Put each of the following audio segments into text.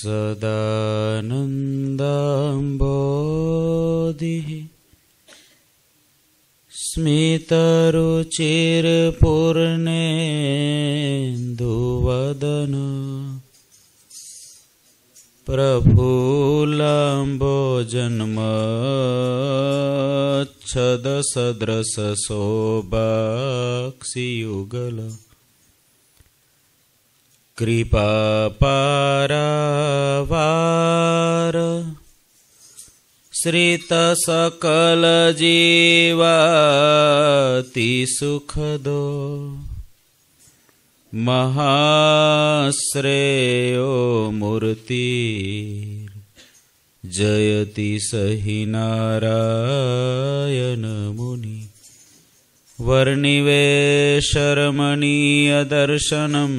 सदानन्दम्बोधिः स्मितरुचिर्पूर्णेन्दुवदन प्रफुल्लाम्बोजन्मच्छदसदृशोभाक्षियुगल कृपापारावार श्रितसकलजीवातिसुखदो महाश्रेयो मूर्तिर् जयति सहि नारायणमुनि वर्णिवेशरमणीयदर्शनम्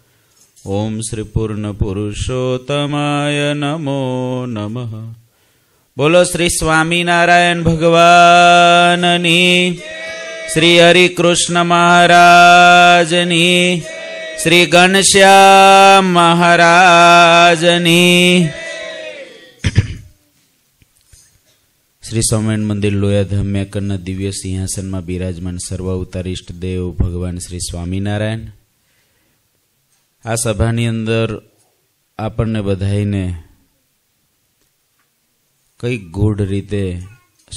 ઓમ શ્રી પૂર્ણ પુરુષોત્તમાય નમો નમઃ બોલો શ્રી સ્વામિનારાયણ ભગવાનની શ્રી હરિકૃષ્ણ મહારાજની શ્રી ઘનશ્યામ મહારાજની શ્રી સ્વામિનારાયણ મંદિર લોયાધામ મેકરના દિવ્ય સિંહાસનમાં બિરાજમાન સર્વ અવતારિષ્ઠ દેવ ભગવાન શ્રી સ્વામિનારાયણ આ સભાની અંદર આપણને બધાઈને કંઈક ગૂઢ રીતે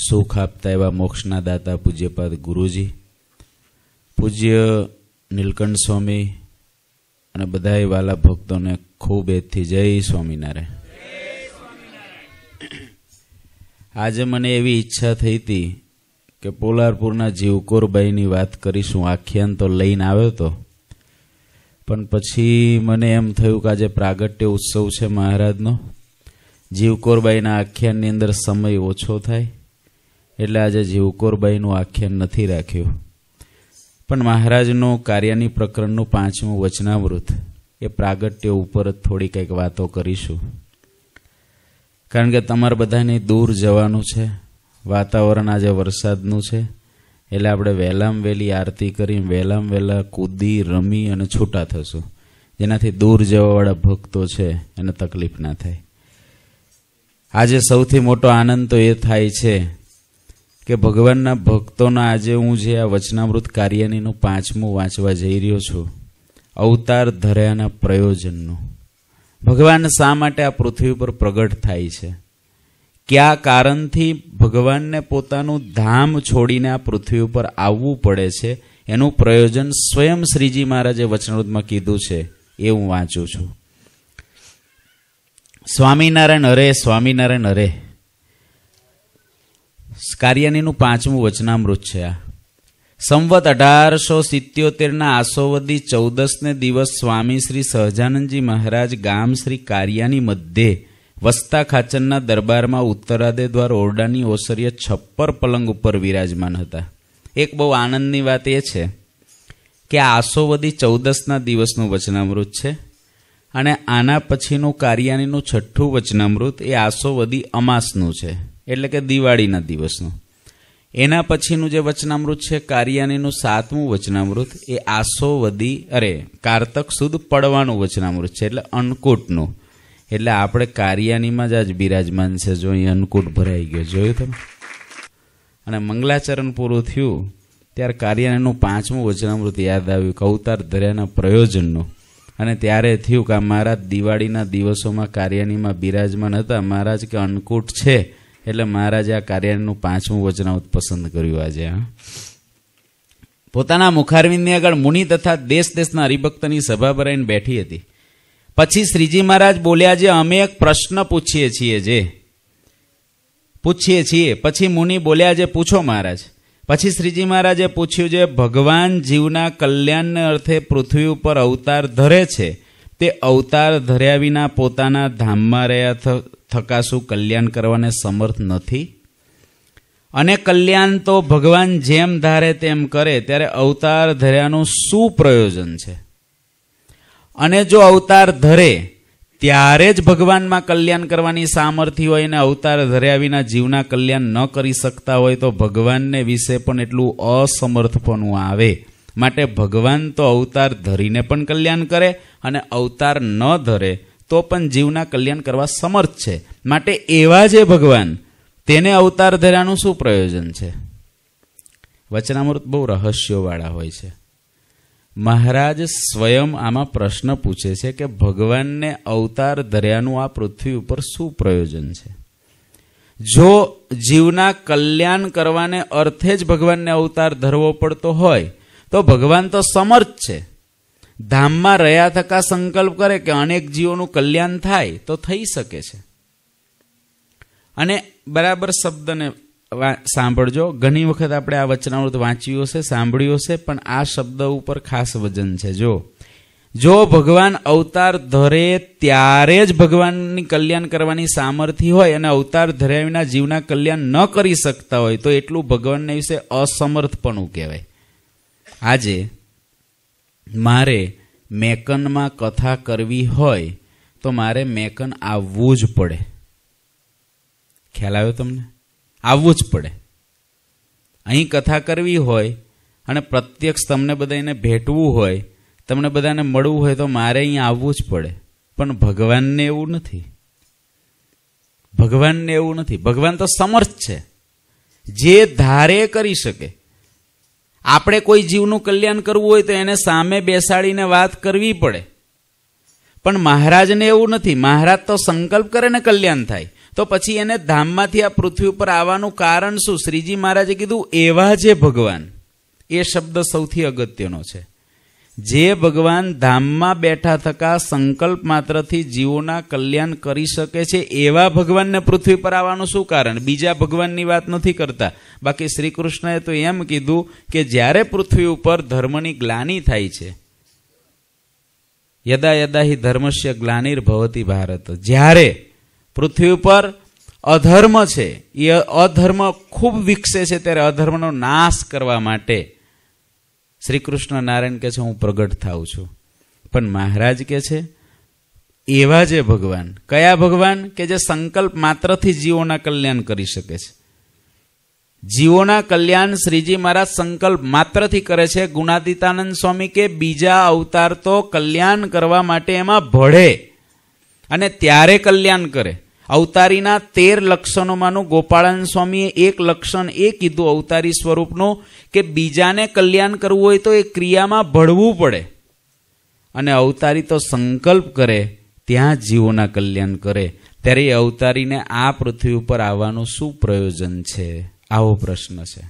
સુખ આપતા એવા મોક્ષના દાતા પૂજ્યપાદ ગુરુજી પૂજ્ય નીલકંઠ સ્વામી અને બધાય વાલા ભક્તોને ખૂબ એથી જય સ્વામિનારાયણ આજે મને એવી ઈચ્છા થઈ હતી કે પોલારપુરના જીવકોરબાઈની વાત કરીશું આખ્યાન તો લઈને આવ્યો હતો પણ પછી મને એમ થયું કે આજે પ્રાગટ્ય ઉત્સવ છે મહારાજનો જીવકોરબાઈના આખ્યાનની અંદર સમય ઓછો થાય એટલે આજે જીવકોરબાઈનું આખ્યાન નથી રાખ્યું પણ મહારાજનું કાર્યની પ્રકરણનું પાંચમું વચનામૃત એ પ્રાગટ્ય ઉપર જ થોડી કંઈક વાતો કરીશું કારણ કે તમારે બધાને દૂર જવાનું છે વાતાવરણ આજે વરસાદનું છે એટલે આપણે વહેલામાં વહેલી આરતી કરીને વહેલામાં વહેલા કૂદી રમી અને છૂટા થશું જેનાથી દૂર જવાવાળા ભક્તો છે એને તકલીફ ના થાય આજે સૌથી મોટો આનંદ તો એ થાય છે કે ભગવાનના ભક્તોના આજે હું જે આ વચનામૃત કાર્યનીનું પાંચમું વાંચવા જઈ રહ્યો છું અવતાર ધર્યાના પ્રયોજનનું ભગવાન શા માટે આ પૃથ્વી પર પ્રગટ થાય છે કયા કારણથી ભગવાનને પોતાનું ધામ છોડીને આ પૃથ્વી ઉપર આવવું પડે છે એનું પ્રયોજન સ્વયં શ્રીજી મહારાજે વચનામૃતમાં કીધું છે એ હું વાંચું છું સ્વામિનારાયણ અરે સ્વામિનારાયણ અરે કાર્યાનીનું પાંચમું વચનામૃત છે આ સંવત અઢારસો સિત્યોતેરના આસોવદી ચૌદસને દિવસ સ્વામી શ્રી સહજાનંદજી મહારાજ ગામ શ્રી કાર્યાની મધ્યે વસ્તા ખાચનના દરબારમાં ઉત્તરાદે દ્વાર ઓરડાની ઓસરીએ છપ્પર પલંગ ઉપર વિરાજમાન હતા એક બહુ આનંદની વાત એ છે કે આ આસોવદી ચૌદસના દિવસનું વચનામૃત છે અને આના પછીનું કાર્યાણીનું છઠ્ઠું વચનામૃત એ આસોવદી અમાસનું છે એટલે કે દિવાળીના દિવસનું એના પછીનું જે વચનામૃત છે કારિયાનીનું સાતમું વચનામૃત એ આસોવદી અરે કારતક સુદ પડવાનું વચનામૃત છે એટલે અન્નકૂટનું એટલે આપણે કારિયાનીમાં જ આજ બિરાજમાન છે જો અહીં અન્નકૂટ ભરાઈ ગયો જોયું તમે અને મંગલાચરણ પૂરું થયું ત્યારે કારિયાનીનું પાંચમું વચનામૃત યાદ આવ્યું કવતાર અવતાર પ્રયોજનનું અને ત્યારે થયું કે આ મહારાજ દિવાળીના દિવસોમાં કારિયાનીમાં બિરાજમાન હતા મહારાજ કે અન્નકૂટ છે એટલે મહારાજે આ કારિયાનીનું પાંચમું વચનામૃત પસંદ કર્યું આજે હા પોતાના મુખારવિંદની આગળ મુનિ તથા દેશ દેશના હરિભક્તની સભા ભરાઈને બેઠી હતી પછી શ્રીજી મહારાજ બોલ્યા જે અમે એક પ્રશ્ન પૂછીએ છીએ જે પૂછીએ છીએ પછી મુનિ બોલ્યા જે પૂછો મહારાજ પછી શ્રીજી મહારાજે પૂછ્યું જે ભગવાન જીવના કલ્યાણને અર્થે પૃથ્વી ઉપર અવતાર ધરે છે તે અવતાર ધર્યા વિના પોતાના ધામમાં રહ્યા થકા શું કલ્યાણ કરવાને સમર્થ નથી અને કલ્યાણ તો ભગવાન જેમ ધારે તેમ કરે ત્યારે અવતાર ધર્યાનું શું પ્રયોજન છે અને જો અવતાર ધરે ત્યારે જ ભગવાનમાં કલ્યાણ કરવાની સામર્થ્ય હોય અને અવતાર ધર્યા વિના જીવના કલ્યાણ ન કરી શકતા હોય તો ભગવાનને વિશે પણ એટલું અસમર્થપણું આવે માટે ભગવાન તો અવતાર ધરીને પણ કલ્યાણ કરે અને અવતાર ન ધરે તો પણ જીવના કલ્યાણ કરવા સમર્થ છે માટે એવા જે ભગવાન તેને અવતાર ધર્યાનું શું પ્રયોજન છે વચનામૃત બહુ રહસ્યોવાળા હોય છે મહારાજ સ્વયં આમાં પ્રશ્ન પૂછે છે કે ભગવાનને અવતાર ધર્યાનું આ પૃથ્વી ઉપર શું પ્રયોજન છે જો જીવના કલ્યાણ કરવાને અર્થે જ ભગવાનને અવતાર ધરવો પડતો હોય તો ભગવાન તો સમર્થ છે ધામમાં રહ્યા થકા સંકલ્પ કરે કે અનેક જીવોનું કલ્યાણ થાય તો થઈ શકે છે અને બરાબર શબ્દને સાંભળજો ઘણી વખત આપણે આ વચનાવૃત વાંચ્યું હશે સાંભળ્યું હશે પણ આ શબ્દ ઉપર ખાસ વજન છે જો જો ભગવાન અવતાર ધરે ત્યારે જ ભગવાનની કલ્યાણ કરવાની સામર્થ્ય હોય અને અવતાર ધર્યા વિના જીવના કલ્યાણ ન કરી શકતા હોય તો એટલું ભગવાનને વિશે અસમર્થપણું કહેવાય આજે મારે મેકનમાં કથા કરવી હોય તો મારે મેકન આવવું જ પડે ખ્યાલ આવ્યો તમને આવવું જ પડે અહીં કથા કરવી હોય અને પ્રત્યક્ષ તમને બધાને ભેટવું હોય તમને બધાને મળવું હોય તો મારે અહીં આવવું જ પડે પણ ભગવાનને એવું નથી ભગવાનને એવું નથી ભગવાન તો સમર્થ છે જે ધારે કરી શકે આપણે કોઈ જીવનું કલ્યાણ કરવું હોય તો એને સામે બેસાડીને વાત કરવી પડે પણ મહારાજને એવું નથી મહારાજ તો સંકલ્પ કરે ને કલ્યાણ થાય તો પછી એને ધામમાંથી આ પૃથ્વી ઉપર આવવાનું કારણ શું શ્રીજી મહારાજે કીધું એવા જે ભગવાન એ શબ્દ સૌથી અગત્યનો છે જે ભગવાન ધામમાં બેઠા થકા સંકલ્પ માત્રથી જીવોના કલ્યાણ કરી શકે છે એવા ભગવાનને પૃથ્વી પર આવવાનું શું કારણ બીજા ભગવાનની વાત નથી કરતા બાકી શ્રી કૃષ્ણએ તો એમ કીધું કે જ્યારે પૃથ્વી ઉપર ધર્મની ગ્લાની થાય છે યદા યદા હિ ધર્મસ્ય ગ્લાનિર ભારત જ્યારે પૃથ્વી ઉપર અધર્મ છે એ અધર્મ ખૂબ વિકસે છે ત્યારે અધર્મનો નાશ કરવા માટે શ્રી કૃષ્ણ નારાયણ કહે છે હું પ્રગટ થાઉં છું પણ મહારાજ કહે છે એવા જે ભગવાન કયા ભગવાન કે જે સંકલ્પ માત્રથી જીવોના કલ્યાણ કરી શકે છે જીવોના કલ્યાણ શ્રીજી મહારાજ સંકલ્પ માત્રથી કરે છે ગુણાદિતાનંદ સ્વામી કે બીજા અવતાર તો કલ્યાણ કરવા માટે એમાં ભળે અને ત્યારે કલ્યાણ કરે અવતારીના તેર લક્ષણોમાંનું ગોપાળન સ્વામીએ એક લક્ષણ એ કીધું અવતારી સ્વરૂપનું કે બીજાને કલ્યાણ કરવું હોય તો એ ક્રિયામાં ભળવું પડે અને અવતારી તો સંકલ્પ કરે ત્યાં જીવોના કલ્યાણ કરે ત્યારે એ અવતારીને આ પૃથ્વી ઉપર આવવાનું શું પ્રયોજન છે આવો પ્રશ્ન છે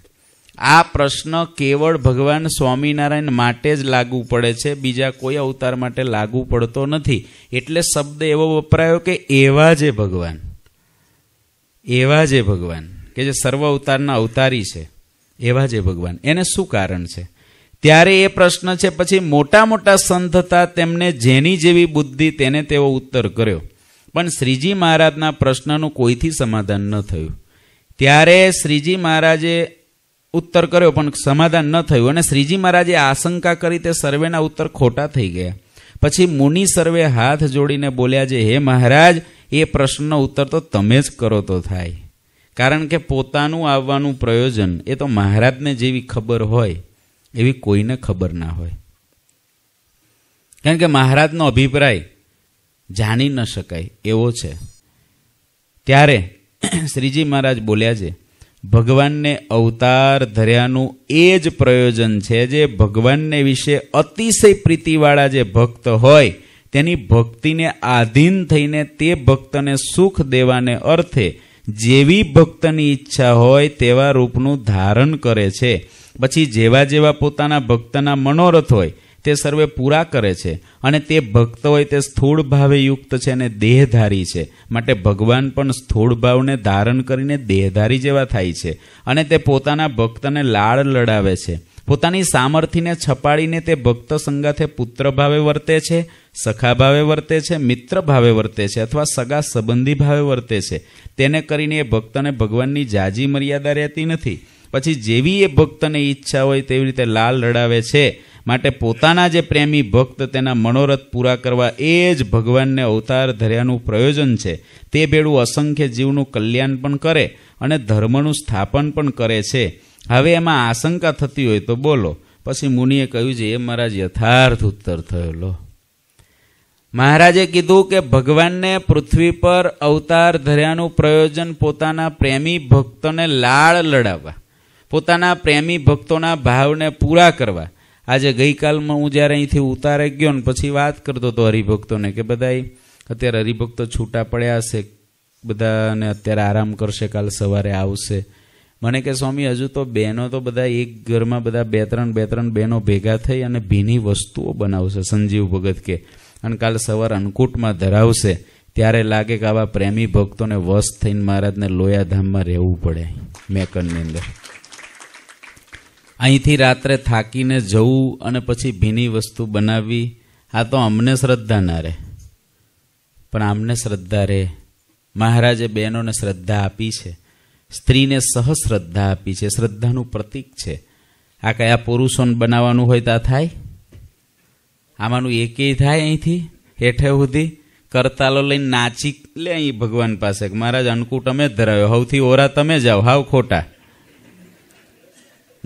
આ પ્રશ્ન કેવળ ભગવાન સ્વામિનારાયણ માટે જ લાગુ પડે છે બીજા કોઈ અવતાર માટે લાગુ પડતો નથી એટલે શબ્દ એવો વપરાયો કે એવા જે ભગવાન એવા જે ભગવાન કે જે સર્વ અવતારના અવતારી છે એવા જે ભગવાન એને શું કારણ છે ત્યારે એ પ્રશ્ન છે પછી મોટા મોટા સંત હતા તેમને જેની જેવી બુદ્ધિ તેને તેવો ઉત્તર કર્યો પણ શ્રીજી મહારાજના પ્રશ્નનું કોઈથી સમાધાન ન થયું ત્યારે શ્રીજી મહારાજે ઉત્તર કર્યો પણ સમાધાન ન થયું અને શ્રીજી મહારાજે આશંકા કરી તે સર્વેના ઉત્તર ખોટા થઈ ગયા પછી મુનિ સર્વે હાથ જોડીને બોલ્યા છે હે મહારાજ એ પ્રશ્નનો ઉત્તર તો તમે જ કરો તો થાય કારણ કે પોતાનું આવવાનું પ્રયોજન એ તો મહારાજને જેવી ખબર હોય એવી કોઈને ખબર ના હોય કારણ કે મહારાજનો અભિપ્રાય જાણી ન શકાય એવો છે ત્યારે શ્રીજી મહારાજ બોલ્યા છે ભગવાનને અવતાર ધર્યાનું એ જ પ્રયોજન છે જે ભગવાનને વિશે અતિશય પ્રીતિવાળા જે ભક્ત હોય તેની ભક્તિને આધીન થઈને તે ભક્તને સુખ દેવાને અર્થે જેવી ભક્તની ઈચ્છા હોય તેવા રૂપનું ધારણ કરે છે પછી જેવા જેવા પોતાના ભક્તના મનોરથ હોય તે સર્વે પૂરા કરે છે અને તે ભક્ત હોય તે સ્થૂળ ભાવે યુક્ત છે અને દેહધારી છે માટે ભગવાન પણ સ્થૂળ ભાવને ધારણ કરીને દેહધારી જેવા થાય છે અને તે પોતાના ભક્તને લાળ લડાવે છે પોતાની સામર્થ્યને છપાડીને તે ભક્ત સંગાથે પુત્ર ભાવે વર્તે છે સખા ભાવે વર્તે છે મિત્ર ભાવે વર્તે છે અથવા સગા સંબંધી ભાવે વર્તે છે તેને કરીને એ ભક્તને ભગવાનની જાજી મર્યાદા રહેતી નથી પછી જેવી એ ભક્તને ઈચ્છા હોય તેવી રીતે લાલ લડાવે છે માટે પોતાના જે પ્રેમી ભક્ત તેના મનોરથ પૂરા કરવા એ જ ભગવાનને અવતાર ધર્યાનું પ્રયોજન છે તે ભેળું અસંખ્ય જીવનું કલ્યાણ પણ કરે અને ધર્મનું સ્થાપન પણ કરે છે હવે એમાં આશંકા થતી હોય તો બોલો પછી મુનિએ કહ્યું છે એ મહારાજ યથાર્થ ઉત્તર થયેલો મહારાજે કીધું કે ભગવાનને પૃથ્વી પર અવતાર ધર્યાનું પ્રયોજન પોતાના પ્રેમી ભક્તોને લાળ લડાવવા પોતાના પ્રેમી ભક્તોના ભાવને પૂરા કરવા આજે ગઈકાલમાં હું જ્યારે અહીંથી ઉતારે ગયો ને પછી વાત કરતો હતો હરિભક્તોને કે બધા અત્યારે હરિભક્તો છૂટા પડ્યા હશે બધાને અત્યારે આરામ કરશે કાલ સવારે આવશે મને કે સ્વામી હજુ તો બહેનો તો બધા એક ઘરમાં બધા બે ત્રણ બે ત્રણ બહેનો ભેગા થઈ અને ભીની વસ્તુઓ બનાવશે સંજીવ ભગત કે અને કાલ સવાર અન્નકૂટમાં ધરાવશે ત્યારે લાગે કે આવા પ્રેમી ભક્તોને વશ થઈને મહારાજને લોયાધામમાં રહેવું પડે મેકનની અંદર અહીંથી રાત્રે થાકીને જવું અને પછી ભીની વસ્તુ બનાવવી આ તો અમને શ્રદ્ધા ના રહે પણ આમને શ્રદ્ધા રહે મહારાજે બહેનોને શ્રદ્ધા આપી છે સ્ત્રીને સહ શ્રદ્ધા આપી છે શ્રદ્ધાનું પ્રતીક છે આ કયા પુરુષોને બનાવવાનું હોય ત્યાં થાય આમાંનું એકેય થાય અહીંથી હેઠે સુધી કરતાલો લઈને નાચી લે અહીં ભગવાન પાસે મહારાજ અન્નકૂટ અમે જ ધરાવ્યો હવથી ઓરા તમે જાઓ હાવ ખોટા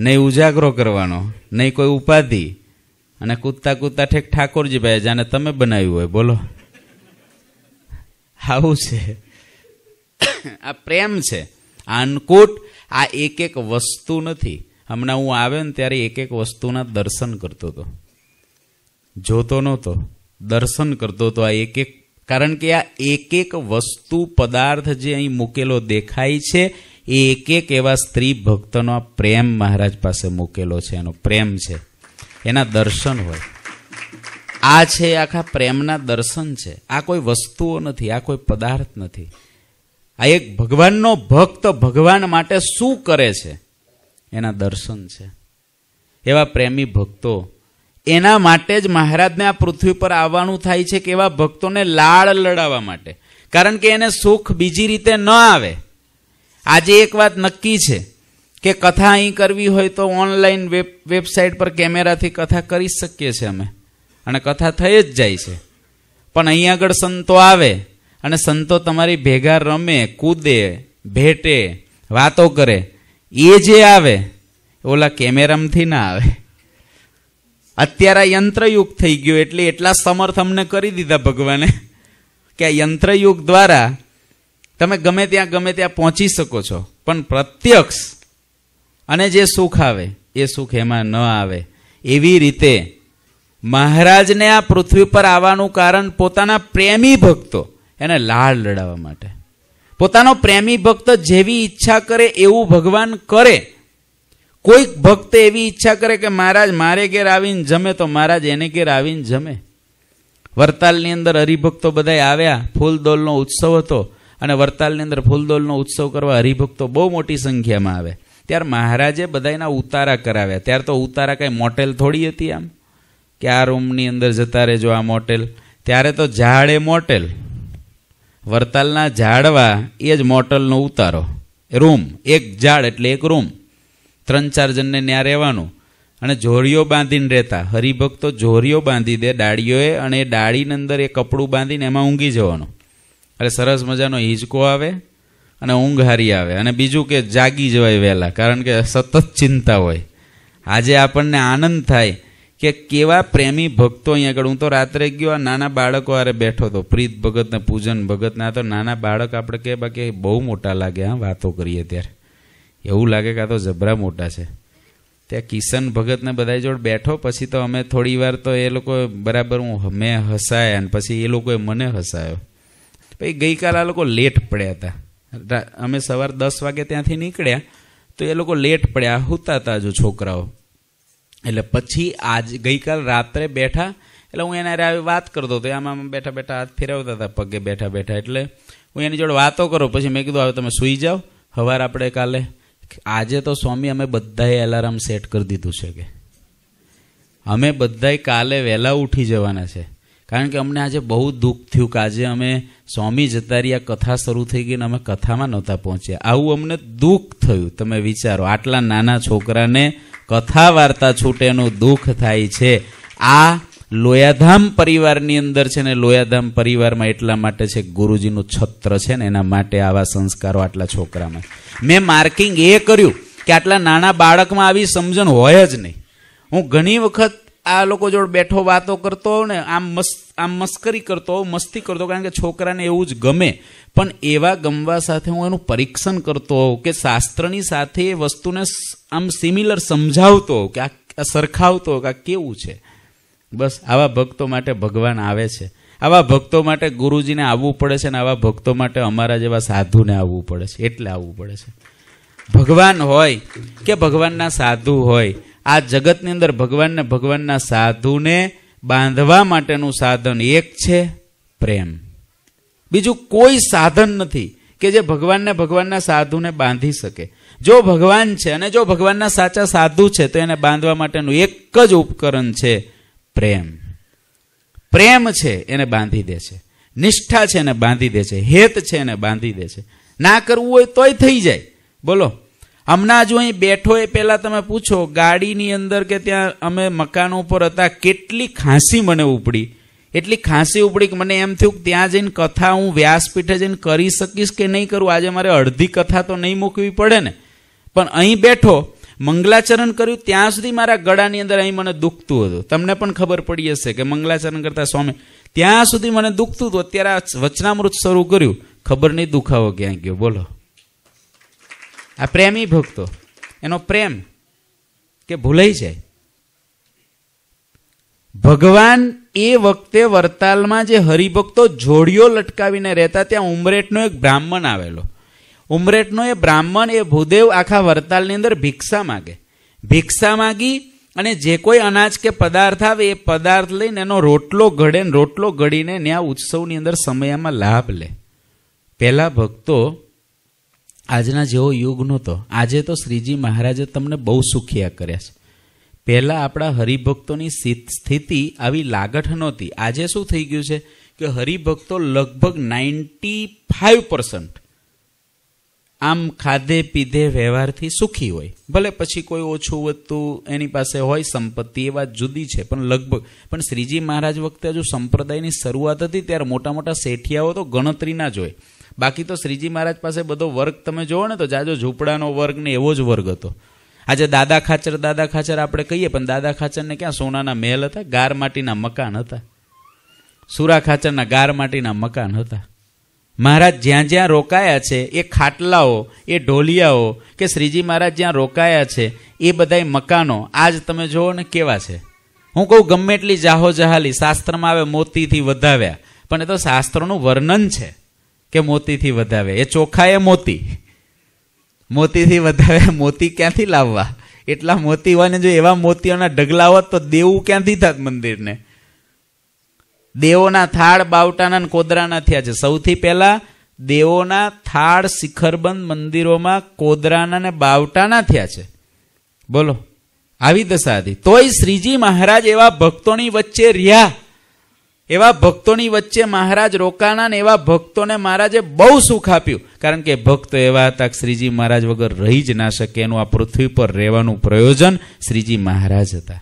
નહીં ઉજાગરો કરવાનો નહીં કોઈ ઉપાધિ અને કૂદતા કૂદતા ઠેક ઠાકોરજી ભાઈ જાણે તમે બનાવ્યું હોય બોલો આવું છે આ પ્રેમ છે આ અન્નકૂટ આ એક એક વસ્તુ નથી હમણાં હું આવ્યો ને ત્યારે એક એક વસ્તુના દર્શન કરતો હતો જોતો નહોતો દર્શન કરતો હતો આ એક એક કારણ કે આ એક એક વસ્તુ પદાર્થ જે અહીં મૂકેલો દેખાય છે એ એક એક એવા સ્ત્રી ભક્તનો આ પ્રેમ મહારાજ પાસે મૂકેલો છે એનો પ્રેમ છે એના દર્શન હોય આ છે આખા પ્રેમના દર્શન છે આ કોઈ વસ્તુઓ નથી આ કોઈ પદાર્થ નથી આ એક ભગવાનનો ભક્ત ભગવાન માટે શું કરે છે એના દર્શન છે એવા પ્રેમી ભક્તો એના માટે જ મહારાજને આ પૃથ્વી પર આવવાનું થાય છે કે એવા ભક્તોને લાળ લડાવવા માટે કારણ કે એને સુખ બીજી રીતે ન આવે આજે એક વાત નક્કી છે કે કથા અહીં કરવી હોય તો ઓનલાઈન વેબ વેબસાઇટ પર કેમેરાથી કથા કરી શકીએ છીએ અમે અને કથા થઈ જ જાય છે પણ અહીં આગળ સંતો આવે અને સંતો તમારી ભેગા રમે કૂદે ભેટે વાતો કરે એ જે આવે ઓલા કેમેરામાંથી ના આવે અત્યારે આ યંત્રયુગ થઈ ગયું એટલે એટલા સમર્થ અમને કરી દીધા ભગવાને કે આ યંત્રયુગ દ્વારા તમે ગમે ત્યાં ગમે ત્યાં પહોંચી શકો છો પણ પ્રત્યક્ષ અને જે સુખ આવે એ સુખ એમાં ન આવે એવી રીતે મહારાજને આ પૃથ્વી પર આવવાનું કારણ પોતાના પ્રેમી ભક્તો એને લાળ લડાવવા માટે પોતાનો પ્રેમી ભક્ત જેવી ઈચ્છા કરે એવું ભગવાન કરે કોઈક ભક્ત એવી ઈચ્છા કરે કે મહારાજ મારે ઘેર આવીને જમે તો મહારાજ એને ઘેર આવીને જમે વરતાલની અંદર હરિભક્તો બધા આવ્યા ફૂલદોલનો ઉત્સવ હતો અને વરતાલની અંદર ફૂલદોલનો ઉત્સવ કરવા હરિભક્તો બહુ મોટી સંખ્યામાં આવે ત્યારે મહારાજે બધાના ઉતારા કરાવ્યા ત્યારે તો ઉતારા કાંઈ મોટેલ થોડી હતી આમ કે આ રૂમની અંદર જતા રહેજો આ મોટેલ ત્યારે તો ઝાડ એ મોટેલ વરતાલના ઝાડવા એ જ મોટલનો ઉતારો રૂમ એક ઝાડ એટલે એક રૂમ ત્રણ ચાર જણને ત્યાં રહેવાનું અને જોરીઓ બાંધીને રહેતા હરિભક્તો જોરીઓ બાંધી દે ડાળીઓએ અને એ ડાળીની અંદર એ કપડું બાંધીને એમાં ઊંઘી જવાનું એટલે સરસ મજાનો હિંચકો આવે અને ઊંઘ હારી આવે અને બીજું કે જાગી જવાય વહેલા કારણ કે સતત ચિંતા હોય આજે આપણને આનંદ થાય કે કેવા પ્રેમી ભક્તો અહીંયા આગળ હું તો રાત્રે ગયો આ નાના બાળકો આરે બેઠો હતો પ્રીત ભગત પૂજન ભગત ના તો નાના બાળક આપણે કે બાકી બહુ મોટા લાગે હા વાતો કરીએ ત્યારે એવું લાગે કે આ તો જબરા મોટા છે ત્યાં કિશન ભગતને બધા જોડે બેઠો પછી તો અમે થોડી વાર તો એ લોકો બરાબર હું મેં હસાયા અને પછી એ લોકોએ મને હસાયો પછી ગઈકાલે આ લોકો લેટ પડ્યા હતા અમે સવાર દસ વાગે ત્યાંથી નીકળ્યા તો એ લોકો લેટ પડ્યા હોતા હતા જો છોકરાઓ એટલે પછી આજ ગઈકાલ રાત્રે બેઠા એટલે હું એના આવી વાત કરતો હતો આમાં બેઠા બેઠા હાથ ફેરવતા હતા પગે બેઠા બેઠા એટલે હું એની જોડે વાતો કરું પછી મેં કીધું હવે તમે સૂઈ જાઓ હવાર આપણે કાલે આજે તો સ્વામી અમે બધાએ એલાર્મ સેટ કરી દીધું છે કે અમે બધાએ કાલે વહેલા ઉઠી જવાના છે કારણ કે અમને આજે બહુ દુઃખ થયું કે આજે અમે સ્વામી જતા રહી આ કથા શરૂ થઈ ગઈને અમે કથામાં નહોતા પહોંચ્યા આવું અમને દુઃખ થયું તમે વિચારો આટલા નાના છોકરાને કથા વાર્તા છૂટે દુઃખ થાય છે આ લોયાધામ પરિવારની અંદર છે ને લોયાધામ પરિવારમાં એટલા માટે છે ગુરુજીનું છત્ર છે ને એના માટે આવા સંસ્કારો આટલા છોકરામાં મેં માર્કિંગ એ કર્યું કે આટલા નાના બાળકમાં આવી સમજણ હોય જ નહીં હું ઘણી વખત આ લોકો જોડે બેઠો વાતો કરતો ને આમ મસ્ત આમ મસ્કરી કરતો મસ્તી કરતો કારણ કે છોકરાને એવું જ ગમે પણ એવા ગમવા સાથે હું એનું પરીક્ષણ કરતો હોઉં કે શાસ્ત્રની સાથે એ વસ્તુને આમ સિમિલર સમજાવતો કે આ સરખાવતો કે આ કેવું છે બસ આવા ભક્તો માટે ભગવાન આવે છે આવા ભક્તો માટે ગુરુજીને આવવું પડે છે ને આવા ભક્તો માટે અમારા જેવા સાધુને આવવું પડે છે એટલે આવવું પડે છે ભગવાન હોય કે ભગવાનના સાધુ હોય આ જગતની અંદર ભગવાનને ભગવાનના સાધુને બાંધવા માટેનું સાધન એક છે પ્રેમ બીજું કોઈ સાધન નથી કે જે ભગવાનને ભગવાનના સાધુને બાંધી શકે જો ભગવાન છે અને જો ભગવાનના સાચા સાધુ છે તો એને બાંધવા માટેનું એક જ ઉપકરણ છે પ્રેમ પ્રેમ છે એને બાંધી દે છે નિષ્ઠા છે એને બાંધી દે છે હેત છે એને બાંધી દે છે ના કરવું હોય તોય થઈ જાય બોલો હમણાં જો અહીં બેઠો એ પહેલાં તમે પૂછો ગાડીની અંદર કે ત્યાં અમે મકાન ઉપર હતા કેટલી ખાંસી મને ઉપડી એટલી ખાંસી ઉપડી કે મને એમ થયું કે ત્યાં જઈને કથા હું વ્યાસપીઠે જઈને કરી શકીશ કે નહીં કરું આજે મારે અડધી કથા તો નહીં મૂકવી પડે ને પણ અહીં બેઠો મંગલાચરણ કર્યું ત્યાં સુધી મારા ગળાની અંદર અહીં મને દુખતું હતું તમને પણ ખબર પડી હશે કે મંગલાચરણ કરતા સ્વામી ત્યાં સુધી મને દુખતું હતું અત્યારે વચનામૃત શરૂ કર્યું ખબર નહીં દુખાવો ક્યાં ગયો બોલો આ પ્રેમી ભક્તો એનો પ્રેમ કે ભૂલાઈ જાય ભગવાન એ વખતે વરતાલમાં જે હરિભક્તો જોડીઓ લટકાવીને રહેતા ત્યાં ઉમરેટનો એક બ્રાહ્મણ આવેલો ઉમરેટનો એ બ્રાહ્મણ એ ભૂદેવ આખા વરતાલની અંદર ભિક્ષા માગે ભિક્ષા માગી અને જે કોઈ અનાજ કે પદાર્થ આવે એ પદાર્થ લઈને એનો રોટલો ઘડે રોટલો ઘડીને ત્યાં ઉત્સવની અંદર સમયમાં લાભ લે પહેલાં ભક્તો આજના જેવો યુગ નહોતો આજે તો શ્રીજી મહારાજે તમને બહુ સુખિયા કર્યા છે પહેલાં આપણા હરિભક્તોની સ્થિતિ આવી લાગઠ નહોતી આજે શું થઈ ગયું છે કે હરિભક્તો લગભગ નાઇન્ટી ફાઇવ પર્સન્ટ આમ ખાધે પીધે વ્યવહારથી સુખી હોય ભલે પછી કોઈ ઓછું વધતું એની પાસે હોય સંપત્તિ એ વાત જુદી છે પણ લગભગ પણ શ્રીજી મહારાજ વખતે હજુ સંપ્રદાયની શરૂઆત હતી ત્યારે મોટા મોટા શેઠિયાઓ તો ગણતરીના જ હોય બાકી તો શ્રીજી મહારાજ પાસે બધો વર્ગ તમે જુઓ ને તો જાજો ઝૂંપડાનો વર્ગ ને એવો જ વર્ગ હતો આજે દાદા ખાચર દાદા ખાચર આપણે કહીએ પણ દાદા ખાચરને ક્યાં સોનાના મહેલ હતા ગાર માટીના મકાન હતા સુરા ખાચરના ગાર માટીના મકાન હતા મહારાજ જ્યાં જ્યાં રોકાયા છે એ ખાટલાઓ એ ઢોલિયાઓ કે શ્રીજી મહારાજ જ્યાં રોકાયા છે એ બધા મકાનો આજ તમે જુઓ ને કેવા છે હું કહું ગમે એટલી જાહો જહાલી શાસ્ત્રમાં આવે મોતીથી વધાવ્યા પણ એ તો શાસ્ત્રોનું વર્ણન છે કે મોતીથી વધાવે એ ચોખા એ મોતી મોતીથી વધારે મોતી ક્યાંથી લાવવા એટલા મોતી હોય ને જો એવા મોતીઓના ઢગલા હોત તો દેવું ક્યાંથી થાત મંદિરને દેવોના થાળ બાવટાના ને કોદરાના થયા છે સૌથી પહેલા દેવોના થાળ શિખરબંધ મંદિરોમાં કોદરાના ને બાવટાના થયા છે બોલો આવી દશા હતી તોય શ્રીજી મહારાજ એવા ભક્તોની વચ્ચે રહ્યા એવા ભક્તોની વચ્ચે મહારાજ રોકાણા ને એવા ભક્તોને મહારાજે બહુ સુખ આપ્યું કારણ કે ભક્તો એવા હતા કે શ્રીજી મહારાજ વગર રહી જ ના શકે એનું આ પૃથ્વી પર રહેવાનું પ્રયોજન શ્રીજી મહારાજ હતા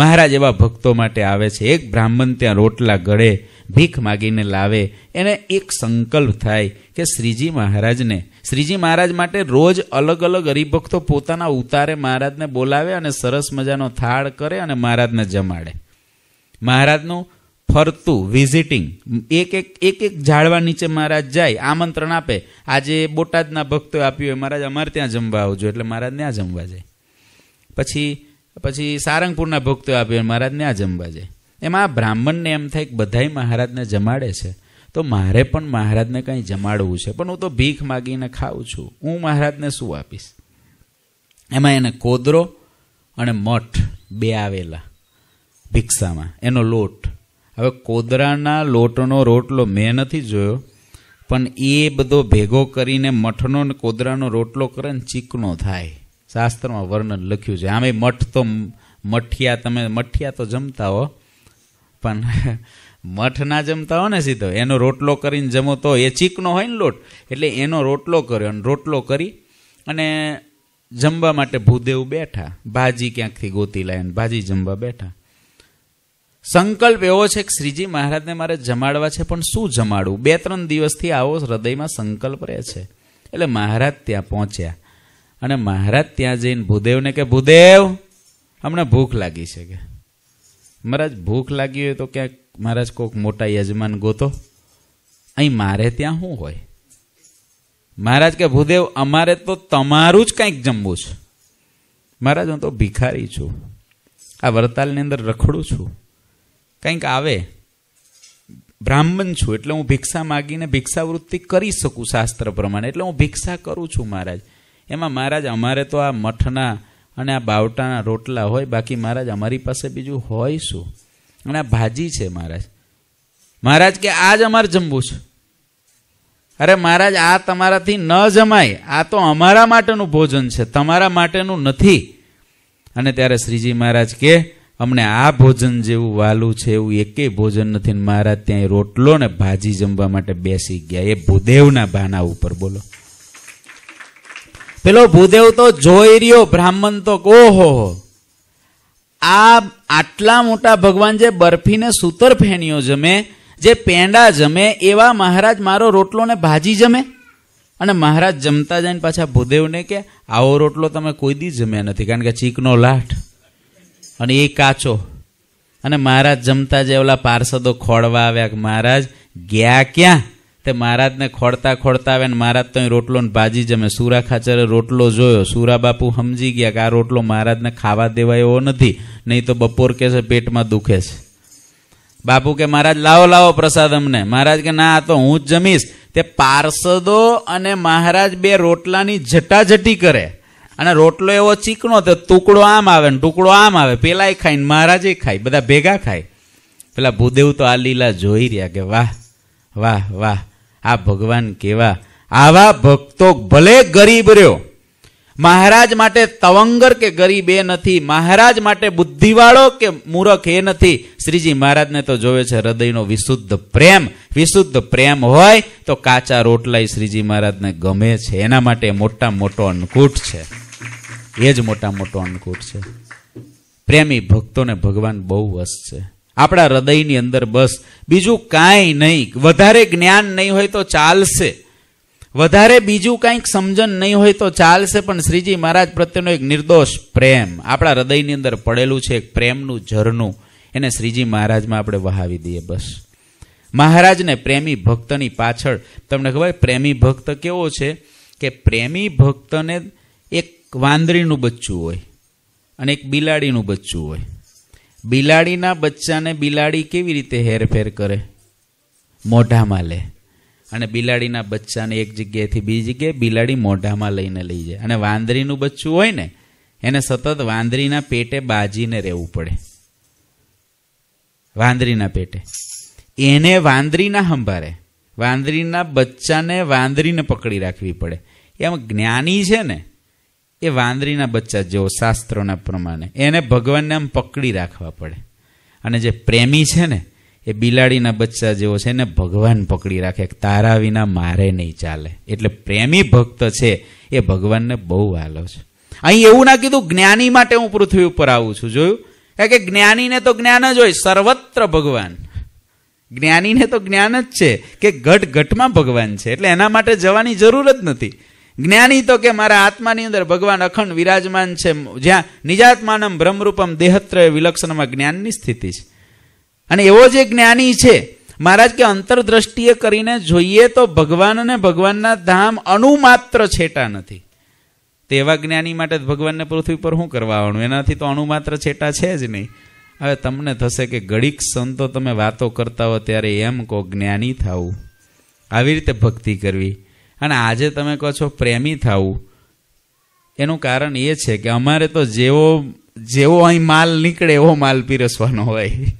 મહારાજ એવા ભક્તો માટે આવે છે એક બ્રાહ્મણ ત્યાં રોટલા ગળે ભીખ માગીને લાવે એને એક સંકલ્પ થાય કે શ્રીજી મહારાજને શ્રીજી મહારાજ માટે રોજ અલગ અલગ હરિભક્તો પોતાના ઉતારે મહારાજને બોલાવે અને સરસ મજાનો થાળ કરે અને મહારાજને જમાડે મહારાજનું ફરતું વિઝિટિંગ એક એક એક એક ઝાડવા નીચે મહારાજ જાય આમંત્રણ આપે આજે બોટાદના ભક્તો આપ્યું હોય મહારાજ અમારે ત્યાં જમવા આવજો એટલે મહારાજ ત્યાં જમવા જાય પછી પછી સારંગપુરના ભક્તો આપ્યો હોય મહારાજ ત્યાં જમવા જાય એમાં આ બ્રાહ્મણને એમ થાય કે બધાય મહારાજને જમાડે છે તો મારે પણ મહારાજને કંઈ જમાડવું છે પણ હું તો ભીખ માગીને ખાઉં છું હું મહારાજને શું આપીશ એમાં એને કોદરો અને મઠ બે આવેલા ભિક્ષામાં એનો લોટ હવે કોદરાના લોટનો રોટલો મેં નથી જોયો પણ એ બધો ભેગો કરીને મઠનો ને કોદરાનો રોટલો કરે ને ચીકણો થાય શાસ્ત્રમાં વર્ણન લખ્યું છે આમે મઠ તો મઠિયા તમે મઠિયા તો જમતા હો પણ મઠ ના જમતા હો ને સીધો એનો રોટલો કરીને જમો તો એ ચીકનો હોય ને લોટ એટલે એનો રોટલો કર્યો અને રોટલો કરી અને જમવા માટે ભૂદેવ બેઠા ભાજી ક્યાંકથી ગોતી લાવીને ભાજી જમવા બેઠા સંકલ્પ એવો છે કે શ્રીજી મહારાજને મારે જમાડવા છે પણ શું જમાડવું બે ત્રણ દિવસથી આવો હૃદયમાં સંકલ્પ રહે છે એટલે મહારાજ ત્યાં પહોંચ્યા અને મહારાજ ત્યાં જઈને ભૂદેવને કે ભૂદેવ હમણાં ભૂખ લાગી છે કે મહારાજ ભૂખ લાગી હોય તો ક્યાંક મહારાજ કોઈક મોટા યજમાન ગોતો અહીં મારે ત્યાં શું હોય મહારાજ કે ભૂદેવ અમારે તો તમારું જ કંઈક જમવું છે મહારાજ હું તો ભિખારી છું આ વરતાલની અંદર રખડું છું કંઈક આવે બ્રાહ્મણ છું એટલે હું ભિક્ષા માગીને ભિક્ષાવૃત્તિ કરી શકું શાસ્ત્ર પ્રમાણે એટલે હું ભિક્ષા કરું છું મહારાજ એમાં મહારાજ અમારે તો આ મઠના અને આ બાવટાના રોટલા હોય બાકી મહારાજ અમારી પાસે બીજું હોય શું અને આ ભાજી છે મહારાજ મહારાજ કે આ જ અમારે જમવું છે અરે મહારાજ આ તમારાથી ન જમાય આ તો અમારા માટેનું ભોજન છે તમારા માટેનું નથી અને ત્યારે શ્રીજી મહારાજ કે અમને આ ભોજન જેવું વાલું છે એવું એકેય ભોજન નથી મહારાજ ત્યાં રોટલો ને ભાજી જમવા માટે બેસી ગયા એ ભૂદેવના ભાના ઉપર બોલો પેલો ભૂદેવ તો જોઈ રહ્યો બ્રાહ્મણ તો ઓહો આ આટલા મોટા ભગવાન જે બરફીને સૂતર ફેણ્યો જમે જે પેંડા જમે એવા મહારાજ મારો રોટલો ને ભાજી જમે અને મહારાજ જમતા જઈને પાછા ભૂદેવને કે આવો રોટલો તમે કોઈ દી જમ્યા નથી કારણ કે ચીકનો લાઠ અને એ કાચો અને મહારાજ જમતા જે ઓલા પાર્ષદો ખોડવા આવ્યા મહારાજ ગયા ક્યાં તે મહારાજને ખોડતા ખોડતા આવે ને મહારાજ તો રોટલો ને ભાજી જમે સુરા ખાચરે રોટલો જોયો સુરા બાપુ સમજી ગયા કે આ રોટલો મહારાજને ખાવા દેવાય એવો નથી નહીં તો બપોર કે છે પેટમાં દુખે છે બાપુ કે મહારાજ લાવો લાવો પ્રસાદ અમને મહારાજ કે ના આ તો હું જ જમીશ તે પાર્ષદો અને મહારાજ બે રોટલાની જટાજટી કરે અને રોટલો એવો ચીકણો તો ટુકડો આમ આવે ને ટુકડો આમ આવે પેલાય ખાય ને મહારાજે ખાય બધા ભેગા ખાય પેલા ભૂદેવ તો આ લીલા જોઈ રહ્યા કે વાહ વાહ વાહ આ ભગવાન કેવા આવા ભક્તો ભલે ગરીબ રહ્યો મહારાજ માટે તવંગર કે ગરીબ એ નથી મહારાજ માટે બુદ્ધિવાળો કે મૂરખ એ નથી શ્રીજી મહારાજને તો જોવે છે હૃદયનો વિશુદ્ધ પ્રેમ વિશુદ્ધ પ્રેમ હોય તો કાચા રોટલાય શ્રીજી મહારાજને ગમે છે એના માટે મોટા મોટો અન્નકૂટ છે એ જ મોટા મોટો અન્નકૂટ છે પ્રેમી ભક્તોને ભગવાન બહુ વસ છે આપણા હૃદયની અંદર બસ બીજું કાંઈ નહીં વધારે જ્ઞાન નહીં હોય તો ચાલશે વધારે બીજું કાંઈક સમજણ નહીં હોય તો ચાલશે પણ શ્રીજી મહારાજ પ્રત્યેનો એક નિર્દોષ પ્રેમ આપણા હૃદયની અંદર પડેલું છે એક પ્રેમનું ઝરણું એને શ્રીજી મહારાજમાં આપણે વહાવી દઈએ બસ મહારાજને પ્રેમી ભક્તની પાછળ તમને ખબર પ્રેમી ભક્ત કેવો છે કે પ્રેમી ભક્તને વાંદરીનું બચ્ચું હોય અને એક બિલાડીનું બચ્ચું હોય બિલાડીના બચ્ચાને બિલાડી કેવી રીતે હેરફેર કરે મોઢામાં લે અને બિલાડીના બચ્ચાને એક જગ્યાએથી બીજી જગ્યાએ બિલાડી મોઢામાં લઈને લઈ જાય અને વાંદરીનું બચ્ચું હોય ને એને સતત વાંદરીના પેટે બાજીને રહેવું પડે વાંદરીના પેટે એને વાંદરીના સંભારે વાંદરીના બચ્ચાને વાંદરીને પકડી રાખવી પડે એમ જ્ઞાની છે ને એ વાંદરીના બચ્ચા જેવો શાસ્ત્રોના પ્રમાણે એને ભગવાનને આમ પકડી રાખવા પડે અને જે પ્રેમી છે ને એ બિલાડીના બચ્ચા જેવો છે એને ભગવાન પકડી રાખે તારા વિના મારે નહીં ચાલે એટલે પ્રેમી ભક્ત છે એ ભગવાનને બહુ વાલો છે અહીં એવું ના કીધું જ્ઞાની માટે હું પૃથ્વી ઉપર આવું છું જોયું કારણ કે જ્ઞાનીને તો જ્ઞાન જ હોય સર્વત્ર ભગવાન જ્ઞાનીને તો જ્ઞાન જ છે કે ઘટ ઘટમાં ભગવાન છે એટલે એના માટે જવાની જરૂર જ નથી જ્ઞાની તો કે મારા આત્માની અંદર ભગવાન અખંડ વિરાજમાન છે જ્યાં નિજાત્માનમ બ્રહ્મરૂપમ દેહત્ર વિલક્ષણમાં જ્ઞાનની સ્થિતિ છે અને એવો જે જ્ઞાની છે મહારાજ કે અંતરદ્રષ્ટિએ કરીને જોઈએ તો ભગવાન અને ભગવાનના ધામ અણુમાત્ર છેટા નથી તેવા જ્ઞાની માટે ભગવાનને પૃથ્વી પર શું કરવાનું એનાથી તો અણુમાત્ર છેટા છે જ નહીં હવે તમને થશે કે ઘડીક સંતો તમે વાતો કરતા હો ત્યારે એમ કહો જ્ઞાની થવું આવી રીતે ભક્તિ કરવી અને આજે તમે કહો છો પ્રેમી થવું એનું કારણ એ છે કે અમારે તો જેવો જેવો અહીં માલ નીકળે એવો માલ પીરસવાનો હોય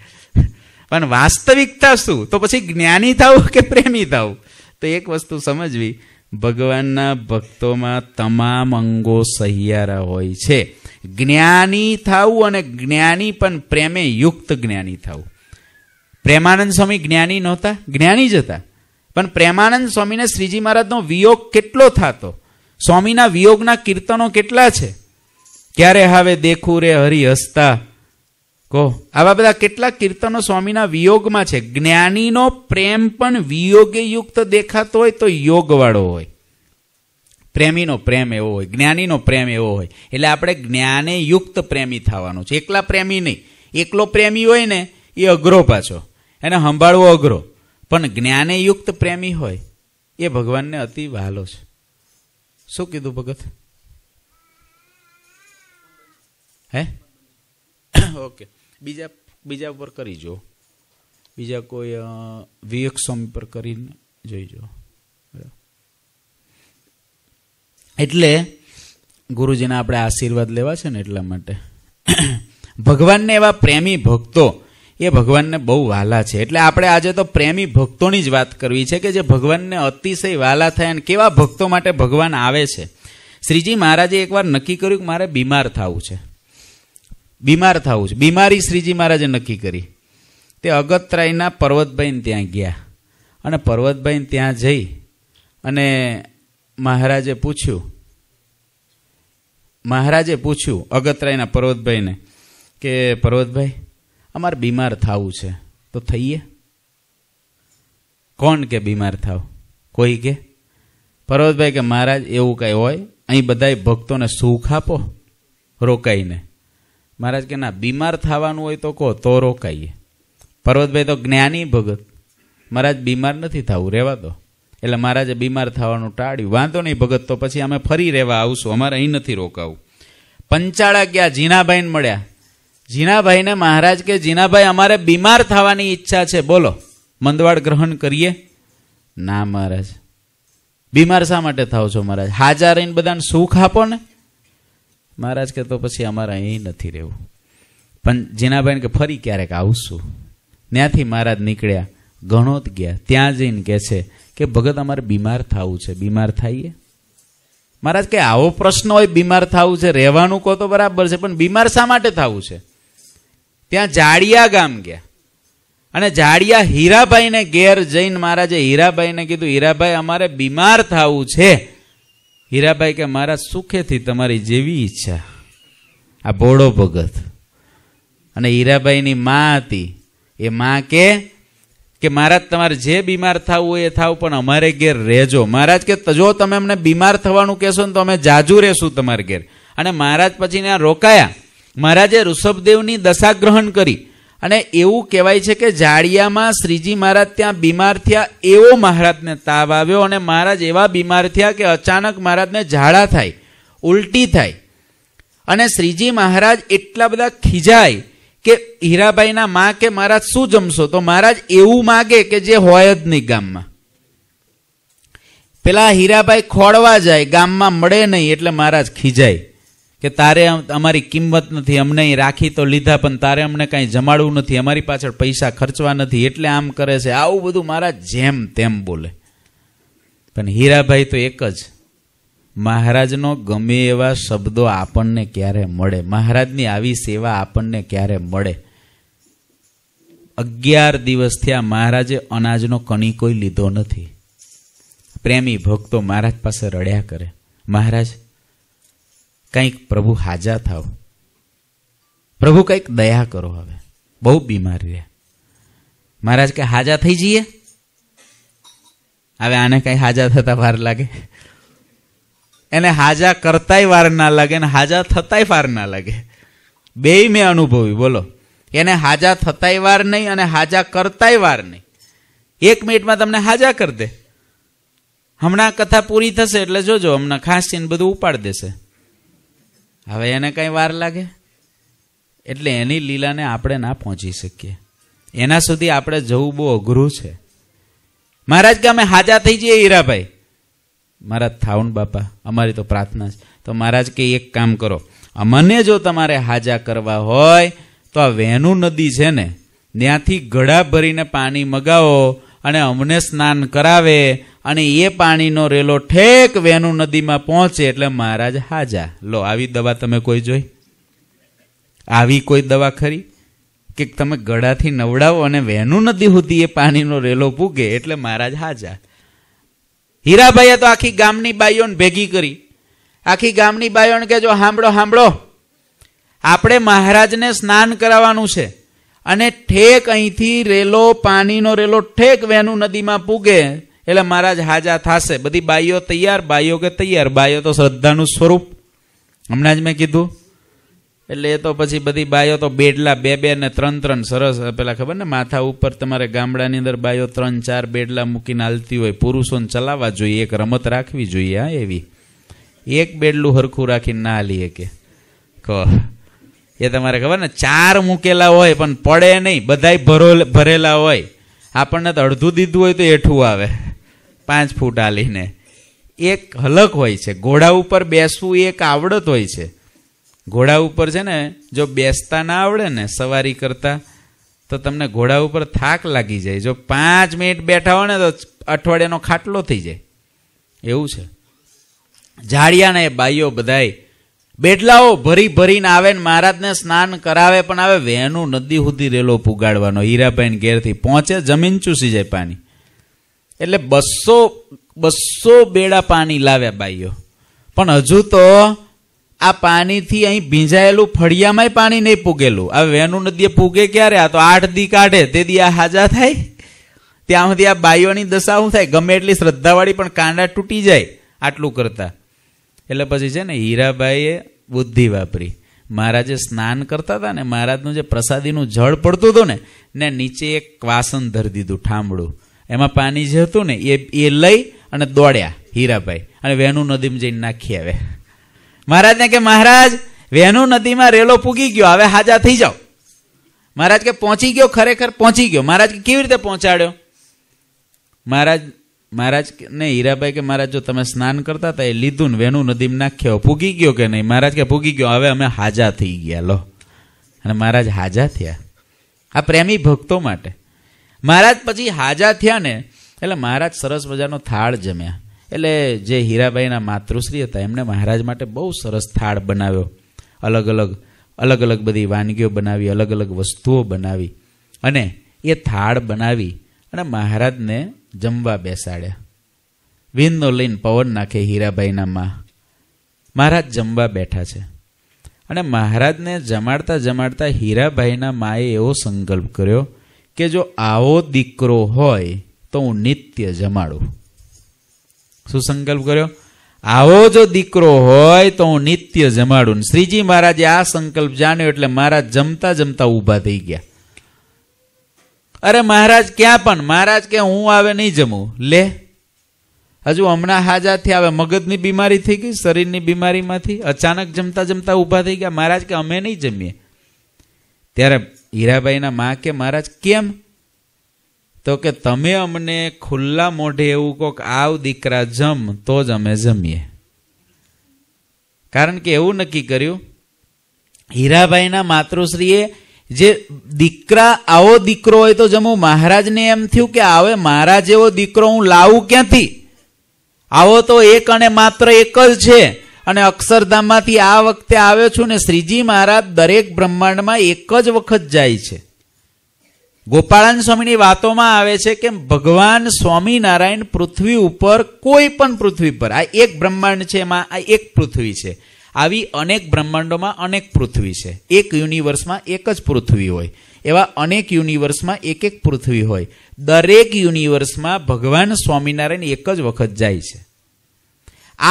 પણ વાસ્તવિકતા શું તો પછી જ્ઞાની થવું કે પ્રેમી થવું તો એક વસ્તુ સમજવી ભગવાનના ભક્તોમાં તમામ અંગો સહિયારા હોય છે જ્ઞાની થવું અને જ્ઞાની પણ પ્રેમે યુક્ત જ્ઞાની થવું પ્રેમાનંદ સ્વામી જ્ઞાની નહોતા જ્ઞાની જ હતા પણ પ્રેમાનંદ સ્વામીને શ્રીજી મહારાજનો વિયોગ કેટલો થતો સ્વામીના વિયોગના કીર્તનો કેટલા છે ક્યારે હવે દેખું રે હરિ હસતા કહો આવા બધા કેટલા કીર્તનો સ્વામીના વિયોગમાં છે જ્ઞાનીનો પ્રેમ પણ વિયોગે યુક્ત દેખાતો હોય તો યોગવાળો હોય પ્રેમીનો પ્રેમ એવો હોય જ્ઞાનીનો પ્રેમ એવો હોય એટલે આપણે જ્ઞાને યુક્ત પ્રેમી થવાનું છે એકલા પ્રેમી નહીં એકલો પ્રેમી હોય ને એ અઘરો પાછો એને સંભાળવો અઘરો પણ જ્ઞાનેયુક્ત પ્રેમી હોય એ ભગવાનને અતિ વહાલો છે શું કીધું ભગત હે ઓકે બીજા બીજા ઉપર કરી જુઓ બીજા કોઈ વિવેક સ્વામી પર કરીને જોઈ જો એટલે ગુરુજીના આપણે આશીર્વાદ લેવા છે ને એટલા માટે ભગવાનને એવા પ્રેમી ભક્તો એ ભગવાનને બહુ વાલા છે એટલે આપણે આજે તો પ્રેમી ભક્તોની જ વાત કરવી છે કે જે ભગવાનને અતિશય વાલા થયા અને કેવા ભક્તો માટે ભગવાન આવે છે શ્રીજી મહારાજે એકવાર નક્કી કર્યું કે મારે બીમાર થવું છે બીમાર થવું છે બીમારી શ્રીજી મહારાજે નક્કી કરી તે અગતરાયના પર્વતભાઈને ત્યાં ગયા અને પર્વતભાઈને ત્યાં જઈ અને મહારાજે પૂછ્યું મહારાજે પૂછ્યું અગતરાયના પર્વતભાઈને કે પર્વતભાઈ અમારે બીમાર થવું છે તો થઈએ કોણ કે બીમાર થાવ કોઈ કે પર્વતભાઈ કે મહારાજ એવું કંઈ હોય અહીં બધાય ભક્તોને સુખ આપો રોકાઈને મહારાજ કે ના બીમાર થવાનું હોય તો કહો તો રોકાઈએ પર્વતભાઈ તો જ્ઞાની ભગત મહારાજ બીમાર નથી થવું રહેવા દો એટલે મહારાજે બીમાર થવાનું ટાળ્યું વાંધો નહીં ભગત તો પછી અમે ફરી રહેવા આવશું અમારે અહીં નથી રોકાવું પંચાળા ગયા જીનાબાઈને મળ્યા જીનાભાઈને મહારાજ કે જીનાભાઈ અમારે બીમાર થવાની ઈચ્છા છે બોલો મંદવાડ ગ્રહણ કરીએ ના મહારાજ બીમાર શા માટે થાવ છો મહારાજ હાજા રહીને બધાને સુખ આપો ને મહારાજ કે તો પછી અમારે અહીં નથી રહેવું પણ જીનાભાઈને કે ફરી ક્યારેક આવશું ત્યાંથી મહારાજ નીકળ્યા ગણોત ગયા ત્યાં જઈને કહે છે કે ભગત અમારે બીમાર થવું છે બીમાર થઈએ મહારાજ કે આવો પ્રશ્ન હોય બીમાર થવું છે રહેવાનું કહો તો બરાબર છે પણ બીમાર શા માટે થવું છે ત્યાં જાડિયા ગામ ગયા અને જાડિયા હીરાભાઈને ઘેર જઈને મહારાજે હીરાભાઈને કીધું હીરાભાઈ અમારે બીમાર થવું છે હીરાભાઈ કે મારા સુખેથી તમારી જેવી ઈચ્છા આ ભોળો ભગત અને હીરાભાઈની માં હતી એ માં કે કે મહારાજ તમારે જે બીમાર થવું હોય એ થાવ પણ અમારે ઘેર રહેજો મહારાજ કે જો તમે અમને બીમાર થવાનું કહેશો ને તો અમે જાજુ રહેશું તમારે ઘેર અને મહારાજ પછી ત્યાં રોકાયા મહારાજે ઋષભદેવની દશા ગ્રહણ કરી અને એવું કહેવાય છે કે જાડિયામાં શ્રીજી મહારાજ ત્યાં બીમાર થયા એવો મહારાજને તાવ આવ્યો અને મહારાજ એવા બીમાર થયા કે અચાનક મહારાજને ઝાડા થાય ઉલટી થાય અને શ્રીજી મહારાજ એટલા બધા ખીજાય કે હીરાભાઈના માં કે મહારાજ શું જમશો તો મહારાજ એવું માગે કે જે હોય જ નહીં ગામમાં પેલા હીરાભાઈ ખોડવા જાય ગામમાં મળે નહીં એટલે મહારાજ ખીજાય કે તારે અમારી કિંમત નથી અમને અહીં રાખી તો લીધા પણ તારે અમને કાંઈ જમાડવું નથી અમારી પાછળ પૈસા ખર્ચવા નથી એટલે આમ કરે છે આવું બધું મારા જેમ તેમ બોલે પણ હીરાભાઈ તો એક જ મહારાજનો ગમે એવા શબ્દો આપણને ક્યારે મળે મહારાજની આવી સેવા આપણને ક્યારે મળે અગિયાર દિવસથી આ મહારાજે અનાજનો કણી કોઈ લીધો નથી પ્રેમી ભક્તો મહારાજ પાસે રડ્યા કરે મહારાજ કંઈક પ્રભુ હાજા થાવ પ્રભુ કંઈક દયા કરો હવે બહુ બીમારી રહ્યા મહારાજ કે હાજા થઈ જઈએ હવે આને કંઈ હાજા થતા વાર લાગે એને હાજા કરતાય વાર ના લાગે ને હાજા થતાય વાર ના લાગે બે મેં અનુભવ્યું બોલો એને હાજા થતાય વાર નહીં અને હાજા કરતાય વાર નહીં એક મિનિટમાં તમને હાજા કરી દે હમણાં કથા પૂરી થશે એટલે જોજો હમણાં ખાસ ખાંસીને બધું ઉપાડ દેશે હવે એને કંઈ વાર લાગે એટલે એની લીલાને આપણે ના પહોંચી શકીએ એના સુધી આપણે જવું બહુ અઘરું છે મહારાજ કે અમે હાજા થઈ જઈએ હીરાભાઈ મારા થાઉન બાપા અમારી તો પ્રાર્થના છે તો મહારાજ કે એક કામ કરો અમને જો તમારે હાજા કરવા હોય તો આ વેનુ નદી છે ને ત્યાંથી ઘડા ભરીને પાણી મગાવો અને અમને સ્નાન કરાવે અને એ પાણીનો રેલો ઠેક વેનુ નદીમાં પહોંચે એટલે મહારાજ હાજા લો આવી દવા તમે કોઈ જોઈ આવી કોઈ દવા ખરી કે તમે ગળાથી નવડાવો અને વહેનુ નદી સુધી એ પાણીનો રેલો પૂગે એટલે મહારાજ હાજા હીરાભાઈએ તો આખી ગામની બાઈઓને ભેગી કરી આખી ગામની બાઈઓને કે જો સાંભળો સાંભળો આપણે મહારાજને સ્નાન કરાવવાનું છે અને ઠેક અહીંથી રેલો પાણીનો રેલો ઠેક વહેનુ નદીમાં પૂગે એટલે મહારાજ હાજા થશે બધી બાઈઓ તૈયાર બાઈઓ કે તૈયાર બાઈઓ તો શ્રદ્ધાનું સ્વરૂપ હમણાં જ મેં કીધું એટલે એ તો પછી બધી બાઈઓ તો બેડલા બે બે ને ત્રણ ત્રણ સરસ પેલા ખબર ને માથા ઉપર તમારે ગામડાની અંદર બાઈઓ ત્રણ ચાર બેડલા મૂકીને હાલતી હોય પુરુષોને ચલાવવા જોઈએ એક રમત રાખવી જોઈએ હા એવી એક બેડલું હરખું રાખીને ના હાલીએ કે કહો એ તમારે ખબર ને ચાર મૂકેલા હોય પણ પડે નહીં બધાય ભરો ભરેલા હોય આપણને તો અડધું દીધું હોય તો એઠું આવે પાંચ ફૂટ આલીને એક હલક હોય છે ઘોડા ઉપર બેસવું એક આવડત હોય છે ઘોડા ઉપર છે ને જો બેસતા ના આવડે ને સવારી કરતા તો તમને ઘોડા ઉપર થાક લાગી જાય જો પાંચ મિનિટ બેઠા હોય ને તો અઠવાડિયાનો ખાટલો થઈ જાય એવું છે જાળિયાના બાઈઓ બધાય બેટલાઓ ભરી ભરીને આવે ને મહારાજને સ્નાન કરાવે પણ આવે વહેનું નદી સુધી રેલો પુગાડવાનો હીરાભાઈ ઘેરથી પહોંચે જમીન ચૂસી જાય પાણી એટલે બસો બસો બેડા પાણી લાવ્યા બાઈઓ પણ હજુ તો આ પાણીથી અહીં ભીંજાયેલું ફળિયામાંય પાણી નહીં પૂગેલું આ વહેનું નદીએ પૂગે ક્યારે આ તો આઠ દી કાઢે તે દી આ હાજા થાય ત્યાં સુધી આ બાઈઓની દશા શું થાય ગમે એટલી શ્રદ્ધાવાળી પણ કાંડા તૂટી જાય આટલું કરતાં એટલે પછી છે ને હીરાબાઈએ બુદ્ધિ વાપરી મહારાજે સ્નાન કરતા હતા ને મહારાજનું જે પ્રસાદીનું જળ પડતું હતું ને ને નીચે એક વાસણ ધરી દીધું ઠામડું એમાં પાણી જે હતું ને એ એ લઈ અને દોડ્યા હીરાભાઈ અને વેણુ નદીમાં જઈને નાખી આવે મહારાજને કે મહારાજ વેણુ નદીમાં રેલો પૂગી ગયો હવે હાજા થઈ જાઓ મહારાજ કે પહોંચી ગયો ખરેખર પહોંચી ગયો મહારાજ કેવી રીતે પહોંચાડ્યો મહારાજ મહારાજ ને હીરાભાઈ કે મહારાજ જો તમે સ્નાન કરતા હતા એ લીધું ને વેણું નદીમાં નાખ્યો પૂગી ગયો કે નહીં મહારાજ કે પૂગી ગયો હવે અમે હાજા થઈ ગયા લો અને મહારાજ હાજા થયા આ પ્રેમી ભક્તો માટે મહારાજ પછી હાજા થયા ને એટલે મહારાજ સરસ મજાનો થાળ જમ્યા એટલે જે હીરાબાઈના માતૃશ્રી હતા એમને મહારાજ માટે બહુ સરસ થાળ બનાવ્યો અલગ અલગ અલગ અલગ બધી વાનગીઓ બનાવી અલગ અલગ વસ્તુઓ બનાવી અને એ થાળ બનાવી અને મહારાજને જમવા બેસાડ્યા વીંદો લઈને પવન નાખે હીરાભાઈના માં મહારાજ જમવા બેઠા છે અને મહારાજને જમાડતા જમાડતા હીરાભાઈના માએ એવો સંકલ્પ કર્યો કે જો આવો દીકરો હોય તો હું નિત્ય જમાડું શું સંકલ્પ કર્યો આવો જો દીકરો હોય તો હું નિત્ય જમાડું શ્રીજી મહારાજે આ સંકલ્પ જાણ્યો એટલે મહારાજ જમતા જમતા ઊભા થઈ ગયા અરે મહારાજ ક્યાં પણ મહારાજ કે હું આવે નહીં જમું લે હજુ હમણાં હાજાથી આવે મગજની બીમારી થઈ ગઈ શરીરની બીમારીમાંથી અચાનક જમતા જમતા ઊભા થઈ ગયા મહારાજ કે અમે નહીં જમીએ ત્યારે હીરાબાઈના મા કે મહારાજ કેમ તો કે તમે અમને ખુલ્લા મોઢે એવું કોક આવ દીકરા જમ તો જ અમે જમીએ કારણ કે એવું નક્કી કર્યું હીરાબાઈના માતૃશ્રીએ જે દીકરા આવો દીકરો હોય તો જમો મહારાજને એમ થયું કે આવે મારા જેવો દીકરો હું લાવું ક્યાંથી આવો તો એક અને માત્ર એક જ છે અને અક્ષરધામમાંથી આ વખતે આવ્યો છું ને શ્રીજી મહારાજ દરેક બ્રહ્માંડમાં એક જ વખત જાય છે ગોપાળાન સ્વામીની વાતોમાં આવે છે કે ભગવાન સ્વામિનારાયણ પૃથ્વી ઉપર કોઈ પણ પૃથ્વી પર આ એક બ્રહ્માંડ છે એમાં આ એક પૃથ્વી છે આવી અનેક બ્રહ્માંડોમાં અનેક પૃથ્વી છે એક યુનિવર્સમાં એક જ પૃથ્વી હોય એવા અનેક યુનિવર્સમાં એક એક પૃથ્વી હોય દરેક યુનિવર્સમાં ભગવાન સ્વામિનારાયણ એક જ વખત જાય છે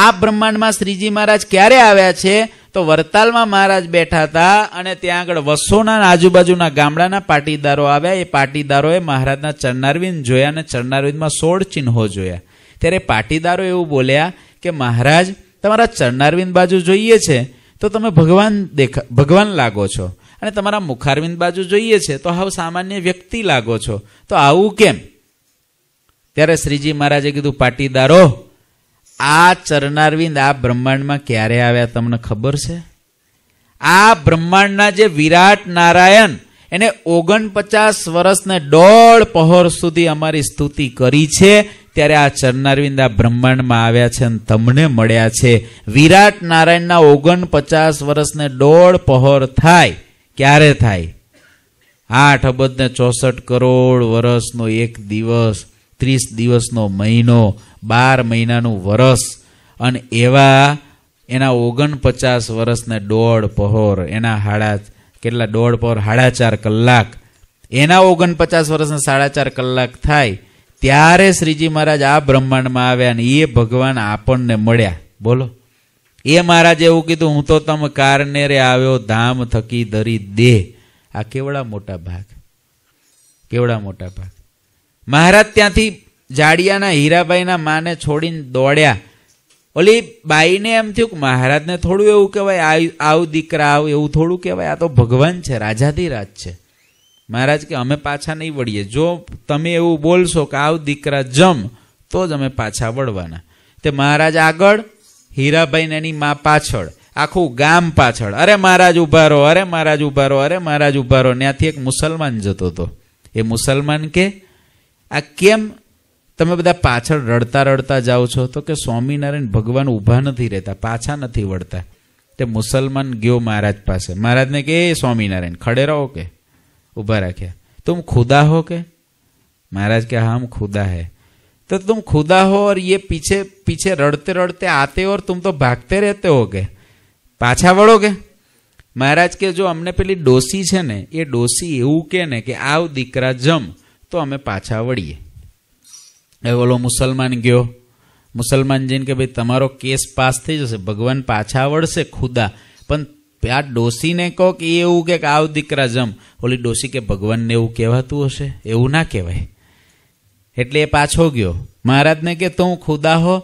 આ બ્રહ્માંડમાં શ્રીજી મહારાજ ક્યારે આવ્યા છે તો વરતાલમાં મહારાજ બેઠા હતા અને ત્યાં આગળ વસોના આજુબાજુના ગામડાના પાટીદારો આવ્યા એ પાટીદારોએ મહારાજના ચરણારવિંદ જોયા અને ચરણારવિંદમાં સોળ ચિહ્નો જોયા ત્યારે પાટીદારો એવું બોલ્યા કે મહારાજ તમારા ચરણારવિંદ બાજુ જોઈએ છે તો તમે ભગવાન દેખા ભગવાન લાગો છો અને તમારા મુખારવિંદ બાજુ જોઈએ છે તો હાવ સામાન્ય વ્યક્તિ લાગો છો તો આવું કેમ ત્યારે શ્રીજી મહારાજે કીધું પાટીદારો આ ચરણારવિંદ આ બ્રહ્માંડમાં ક્યારે આવ્યા તમને ખબર છે આ બ્રહ્માંડના જે વિરાટ નારાયણ એને ઓગણપચાસ વર્ષને દોઢ પહોર સુધી અમારી સ્તુતિ કરી છે ત્યારે આ ચરનારવિંદ આ બ્રહ્માંડમાં આવ્યા છે અને તમને મળ્યા છે વિરાટ નારાયણના ઓગણપચાસ વર્ષને દોઢ પહોર થાય ક્યારે થાય આઠ અબજને ચોસઠ કરોડ વર્ષનો એક દિવસ ત્રીસ દિવસનો મહિનો બાર મહિનાનું વરસ અને એવા એના ઓગણપચાસ વર્ષને દોઢ પહોર એના હાડા કેટલા દોઢ પહોર સાડા ચાર કલાક એના ઓગણપચાસ વર્ષને સાડા ચાર કલાક થાય ત્યારે શ્રીજી મહારાજ આ બ્રહ્માંડમાં આવ્યા અને એ ભગવાન આપણને મળ્યા બોલો એ મહારાજે એવું કીધું હું તો તમ કારને રે આવ્યો ધામ થકી ધરી દે આ કેવડા મોટા ભાગ કેવડા મોટા ભાગ મહારાજ ત્યાંથી જાડિયાના હીરાબાઈના માને છોડીને દોડ્યા ઓલી બાઈને એમ થયું કે મહારાજને થોડું એવું કહેવાય આવ દીકરા આવ એવું થોડું કહેવાય આ તો ભગવાન છે રાજાધિરાજ છે મહારાજ કે અમે પાછા નહીં વળીએ જો તમે એવું બોલશો કે આવ દીકરા જમ તો જ અમે પાછા વળવાના તે મહારાજ આગળ હીરાભાઈને એની મા પાછળ આખું ગામ પાછળ અરે મહારાજ ઉભા રહો અરે મહારાજ ઉભા રહો અરે મહારાજ ઉભા રહો ત્યાંથી એક મુસલમાન જતો હતો એ મુસલમાન કે આ કેમ તમે બધા પાછળ રડતા રડતા જાઓ છો તો કે સ્વામિનારાયણ ભગવાન ઊભા નથી રહેતા પાછા નથી વળતા તે મુસલમાન ગયો મહારાજ પાસે મહારાજને કે એ સ્વામિનારાયણ ખડે રહો કે उभा रखा तुम खुदा हो क्या महाराज क्या हम खुदा है तो तुम खुदा हो और ये पीछे पीछे रड़ते रड़ते आते हो और तुम तो भागते रहते हो गए पाछा बढ़ोगे महाराज के जो हमने पहली डोसी है ने ये डोसी एवं के ने कि आओ दीकरा जम तो अमे पाछा वड़िए बोलो मुसलमान गयो मुसलमान जी ने कि भाई तमारो केस पास थी जैसे भगवान पाछा वड़ से खुदा पन આ ડોસીને કહો કે એ એવું કે આવ દીકરા જમ ઓલી ડોસી કે ભગવાનને એવું કહેવાતું હશે એવું ના કહેવાય એટલે એ પાછો ગયો મહારાજને કે તું ખુદા હો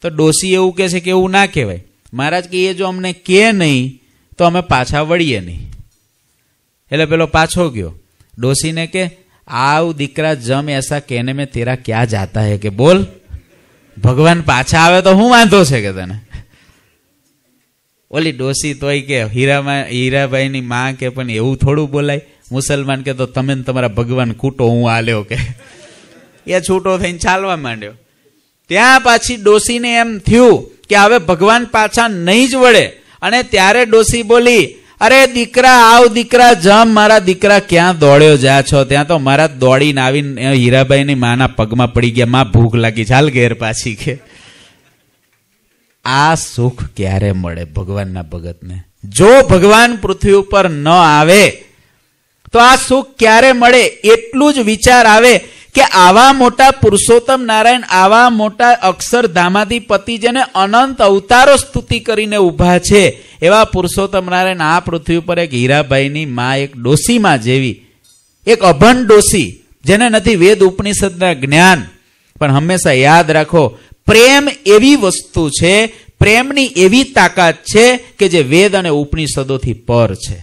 તો ડોસી એવું કહે છે કે એવું ના કહેવાય મહારાજ કે એ જો અમને કહે નહીં તો અમે પાછા વળીએ નહીં એટલે પેલો પાછો ગયો ડોસીને કે આવ દીકરા જમ એસા કહેને મેં તેરા ક્યાં જાતા હે કે બોલ ભગવાન પાછા આવે તો હું વાંધો છે કે તને ઓલી ડોસી તોય કે હીરામાં હીરાભાઈની માં કે પણ એવું થોડું બોલાય મુસલમાન કે તો તમે તમારા ભગવાન કૂટો હું આલ્યો કે એ છૂટો થઈને ચાલવા માંડ્યો ત્યાં પાછી ડોસીને એમ થયું કે હવે ભગવાન પાછા નહીં જ વળે અને ત્યારે ડોસી બોલી અરે દીકરા આવ દીકરા જમ મારા દીકરા ક્યાં દોડ્યો જા છો ત્યાં તો મારા દોડીને આવીને હીરાભાઈની માના પગમાં પડી ગયા માં ભૂખ લાગી ચાલ ઘેર પાછી કે આ સુખ ક્યારે મળે ભગવાનના ભગતને જો ભગવાન પૃથ્વી ઉપર ન આવે તો આ સુખ ક્યારે મળે એટલું જ વિચાર આવે કે આવા મોટા પુરુષોત્તમ નારાયણ આવા મોટા અક્ષરધામાથી પતિ જેને અનંત અવતારો સ્તુતિ કરીને ઊભા છે એવા પુરુષોત્તમ નારાયણ આ પૃથ્વી ઉપર એક હીરાભાઈની મા એક ડોસીમાં જેવી એક અભન ડોસી જેને નથી વેદ ઉપનિષદના જ્ઞાન પણ હંમેશા યાદ રાખો પ્રેમ એવી વસ્તુ છે પ્રેમની એવી તાકાત છે કે જે વેદ અને ઉપનિષદોથી પર છે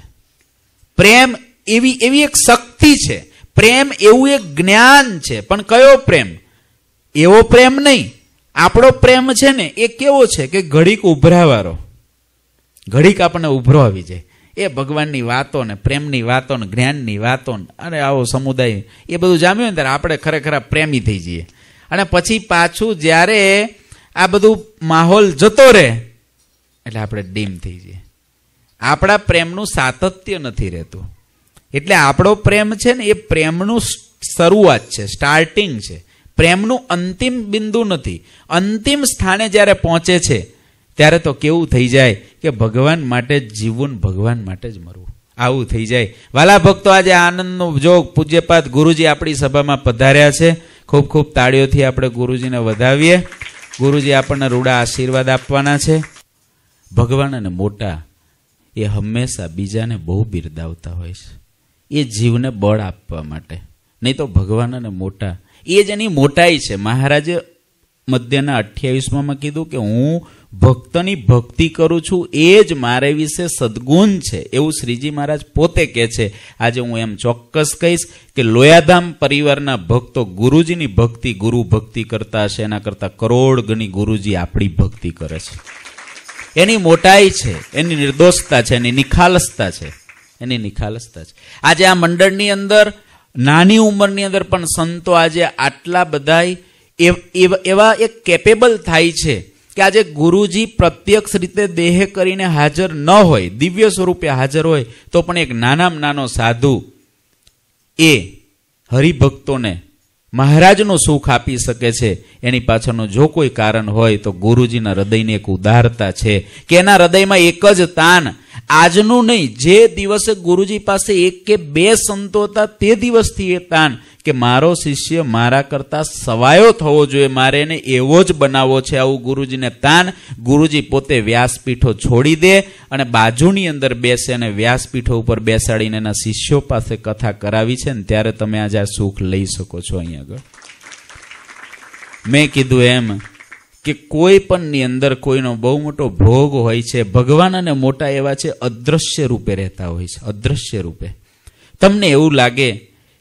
પ્રેમ એવી એવી એક શક્તિ છે પ્રેમ એવું એક જ્ઞાન છે પણ કયો પ્રેમ એવો પ્રેમ નહીં આપણો પ્રેમ છે ને એ કેવો છે કે ઘડીક ઉભરાવાળો ઘડીક આપણને ઉભરો આવી જાય એ ભગવાનની વાતો ને પ્રેમની વાતો ને જ્ઞાનની વાતો અને આવો સમુદાય એ બધું જામ્યું ને ત્યારે આપણે ખરેખર પ્રેમી થઈ જઈએ અને પછી પાછું જ્યારે આ બધું માહોલ જતો રહે એટલે આપણે ડીમ થઈ જઈએ આપણા પ્રેમનું સાતત્ય નથી રહેતું એટલે આપણો પ્રેમ છે ને એ પ્રેમનું શરૂઆત છે સ્ટાર્ટિંગ છે પ્રેમનું અંતિમ બિંદુ નથી અંતિમ સ્થાને જ્યારે પહોંચે છે ત્યારે તો કેવું થઈ જાય કે ભગવાન માટે જ જીવવું ભગવાન માટે જ મરવું આવું થઈ જાય વાલા ભક્તો આજે આનંદનો જોગ પૂજ્યપાત ગુરુજી આપણી સભામાં પધાર્યા છે ખૂબ ખૂબ તાળીઓથી આપણે ગુરુજીને વધાવીએ ગુરુજી આપણને રૂડા આશીર્વાદ આપવાના છે ભગવાન અને મોટા એ હંમેશા બીજાને બહુ બિરદાવતા હોય છે એ જીવને બળ આપવા માટે નહીં તો ભગવાન અને મોટા એ જ એની મોટાઈ છે મહારાજે મધ્યના અઠ્યાવીસમાં કીધું કે હું ભક્તની ભક્તિ કરું છું એ જ મારે વિશે સદગુણ છે એવું શ્રીજી મહારાજ પોતે કહે છે આજે હું એમ ચોક્કસ કહીશ કે લોયાધામ પરિવારના ભક્તો ગુરુજીની ભક્તિ ગુરુ ભક્તિ કરતા હશે એના કરતાં કરોડ ગણી ગુરુજી આપણી ભક્તિ કરે છે એની મોટાઈ છે એની નિર્દોષતા છે એની નિખાલસતા છે એની નિખાલસતા છે આજે આ મંડળની અંદર નાની ઉંમરની અંદર પણ સંતો આજે આટલા બધા એવા એક કેપેબલ થાય છે કે આજે ગુરુજી પ્રત્યક્ષ રીતે દેહ કરીને હાજર ન હોય દિવ્ય સ્વરૂપે હાજર હોય તો પણ એક નાનામાં નાનો સાધુ એ હરિભક્તોને મહારાજનું સુખ આપી શકે છે એની પાછળનું જો કોઈ કારણ હોય તો ગુરુજીના હૃદયની એક ઉદારતા છે કે એના હૃદયમાં એક જ તાન આજનું નહીં જે દિવસે ગુરુજી પાસે એક કે બે સંતો હતા તે દિવસથી એ તાન કે મારો શિષ્ય મારા કરતાં સવાયો થવો જોઈએ મારે એને એવો જ બનાવવો છે આવું ગુરુજીને તાન ગુરુજી પોતે વ્યાસપીઠો છોડી દે અને બાજુની અંદર બેસે અને વ્યાસપીઠો ઉપર બેસાડીને એના શિષ્યો પાસે કથા કરાવી છે ને ત્યારે તમે આજે આ સુખ લઈ શકો છો અહીં આગળ મેં કીધું એમ કે કોઈ પણની અંદર કોઈનો બહુ મોટો ભોગ હોય છે ભગવાન અને મોટા એવા છે અદ્રશ્ય રૂપે રહેતા હોય છે અદ્રશ્ય રૂપે તમને એવું લાગે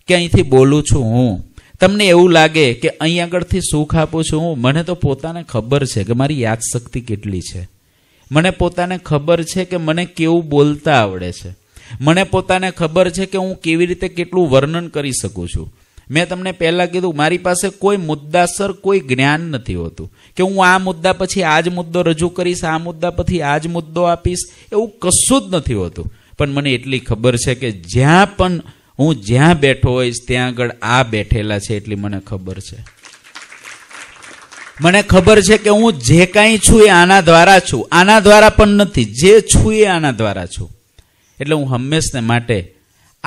કે અહીંથી બોલું છું હું તમને એવું લાગે કે અહીં આગળથી સુખ આપું છું હું મને તો પોતાને ખબર છે કે મારી યાદશક્તિ કેટલી છે મને પોતાને ખબર છે કે મને કેવું બોલતા આવડે છે મને પોતાને ખબર છે કે હું કેવી રીતે કેટલું વર્ણન કરી શકું છું મેં તમને પહેલાં કીધું મારી પાસે કોઈ મુદ્દાસર કોઈ જ્ઞાન નથી હોતું કે હું આ મુદ્દા પછી આ જ મુદ્દો રજૂ કરીશ આ મુદ્દા પછી આ જ મુદ્દો આપીશ એવું કશું જ નથી હોતું પણ મને એટલી ખબર છે કે જ્યાં પણ હું જ્યાં બેઠો હોઈશ ત્યાં આગળ આ બેઠેલા છે એટલી મને ખબર છે મને ખબર છે કે હું જે કાંઈ છું એ આના દ્વારા છું આના દ્વારા પણ નથી જે છું એ આના દ્વારા છું એટલે હું હંમેશને માટે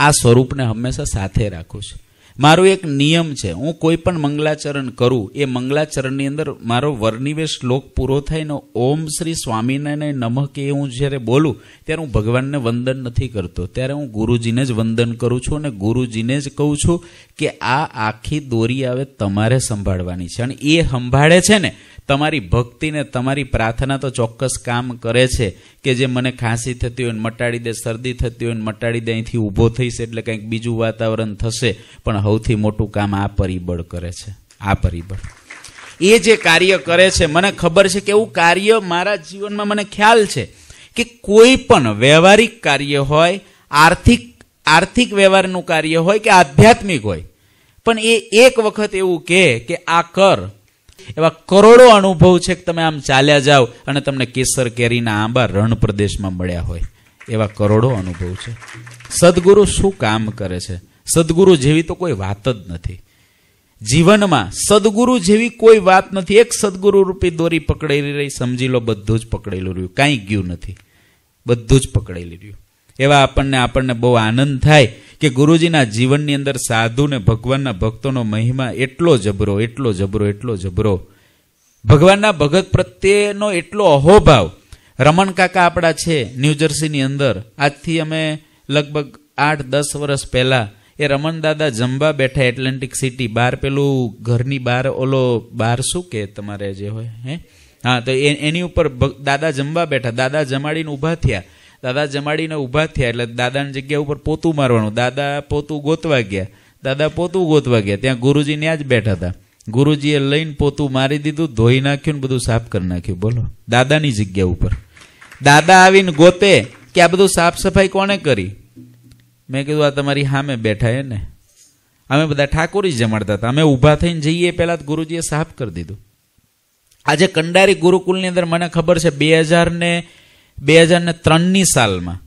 આ સ્વરૂપને હંમેશા સાથે રાખું છું મારો એક નિયમ છે હું કોઈ પણ મંગલાચરણ કરું એ મંગલાચરણની અંદર મારો વર્ણિવે શ્લોક પૂરો થાય ને ઓમ શ્રી સ્વામિનારાયણ નમઃ કે હું જ્યારે બોલું ત્યારે હું ભગવાનને વંદન નથી કરતો ત્યારે હું ગુરુજીને જ વંદન કરું છું અને ગુરુજીને જ કહું છું કે આ આખી દોરી આવે તમારે સંભાળવાની છે અને એ સંભાળે છે ને તમારી ભક્તિને તમારી પ્રાર્થના તો ચોક્કસ કામ કરે છે કે જે મને ખાંસી થતી હોય ને મટાડી દે શરદી થતી હોય ને મટાડી દે અહીંથી ઊભો થઈશ એટલે કંઈક બીજું વાતાવરણ થશે પણ સૌથી મોટું કામ આ પરિબળ કરે છે આ પરિબળ એ જે કાર્ય કરે છે મને ખબર છે કે એવું કાર્ય મારા જીવનમાં મને ખ્યાલ છે કે કોઈ પણ વ્યવહારિક કાર્ય હોય આર્થિક આર્થિક વ્યવહારનું કાર્ય હોય કે આધ્યાત્મિક હોય પણ એ એક વખત એવું કહે કે આ કર એવા કરોડો અનુભવ છે કે તમે આમ ચાલ્યા જાઓ અને તમને કેસર કેરીના આંબા રણ પ્રદેશમાં મળ્યા હોય એવા કરોડો અનુભવ છે સદગુરુ શું કામ કરે છે સદગુરુ જેવી તો કોઈ વાત જ નથી જીવનમાં સદગુરુ જેવી કોઈ વાત નથી એક સદગુરુ રૂપી દોરી પકડેલી રહી સમજી લો બધું જ પકડેલું રહ્યું કાંઈ ગયું નથી બધું જ પકડેલી રહ્યું એવા આપણને આપણને બહુ આનંદ થાય કે ગુરુજીના જીવનની અંદર સાધુ ને ભગવાનના ભક્તોનો મહિમા એટલો જબરો એટલો જબરો એટલો જબરો ભગવાનના ભગત પ્રત્યેનો એટલો અહોભાવ રમણ કાકા આપણા છે ન્યૂજર્સીની અંદર આજથી અમે લગભગ આઠ દસ વર્ષ પહેલાં એ રમણ દાદા જમવા બેઠા એટલાન્ટિક સિટી બહાર પેલું ઘરની બહાર ઓલો બહાર શું કે તમારે જે હોય હે હા તો એની ઉપર દાદા જમવા બેઠા દાદા જમાડીને ઊભા થયા દાદા જમાડીને ઊભા થયા એટલે દાદાની જગ્યા ઉપર પોતું મારવાનું દાદા પોતું ગોતવા ગયા દાદા પોતું ગોતવા ગયા ત્યાં ગુરુજી ત્યાં જ બેઠા હતા ગુરુજીએ લઈને પોતું મારી દીધું ધોઈ નાખ્યું ને બધું સાફ કરી નાખ્યું બોલો દાદાની જગ્યા ઉપર દાદા આવીને ગોતે કે આ બધું સાફ સફાઈ કોને કરી મેં કીધું આ તમારી સામે બેઠા એ ને અમે બધા ઠાકોરી જમાડતા હતા અમે ઊભા થઈને જઈએ પહેલાં ગુરુજીએ સાફ કરી દીધું આજે કંડારી ગુરુકુલની અંદર મને ખબર છે બે હજાર ને બે હજાર ને ત્રણની સાલમાં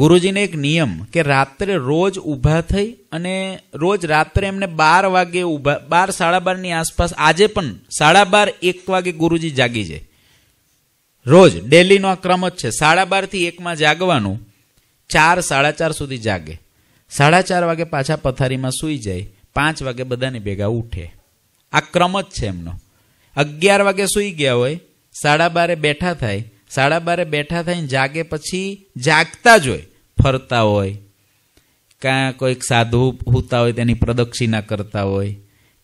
ગુરુજીને એક નિયમ કે રાત્રે રોજ ઊભા થઈ અને રોજ રાત્રે એમને બાર વાગે ઊભા બાર સાડા બારની આસપાસ આજે પણ સાડા બાર એક વાગે ગુરુજી જાગી જાય રોજ ડેલીનો આ ક્રમ જ છે સાડા બારથી એકમાં જાગવાનું ચાર સાડા ચાર સુધી જાગે સાડા ચાર વાગે પાછા પથારીમાં સૂઈ જાય પાંચ વાગે બધાની ભેગા ઉઠે આ ક્રમ જ છે એમનો અગિયાર વાગે સૂઈ ગયા હોય સાડા બારે બેઠા થાય સાડા બારે બેઠા થઈને જાગે પછી જાગતા જ હોય ફરતા હોય કાં કોઈક સાધુ હોતા હોય તેની પ્રદક્ષિણા કરતા હોય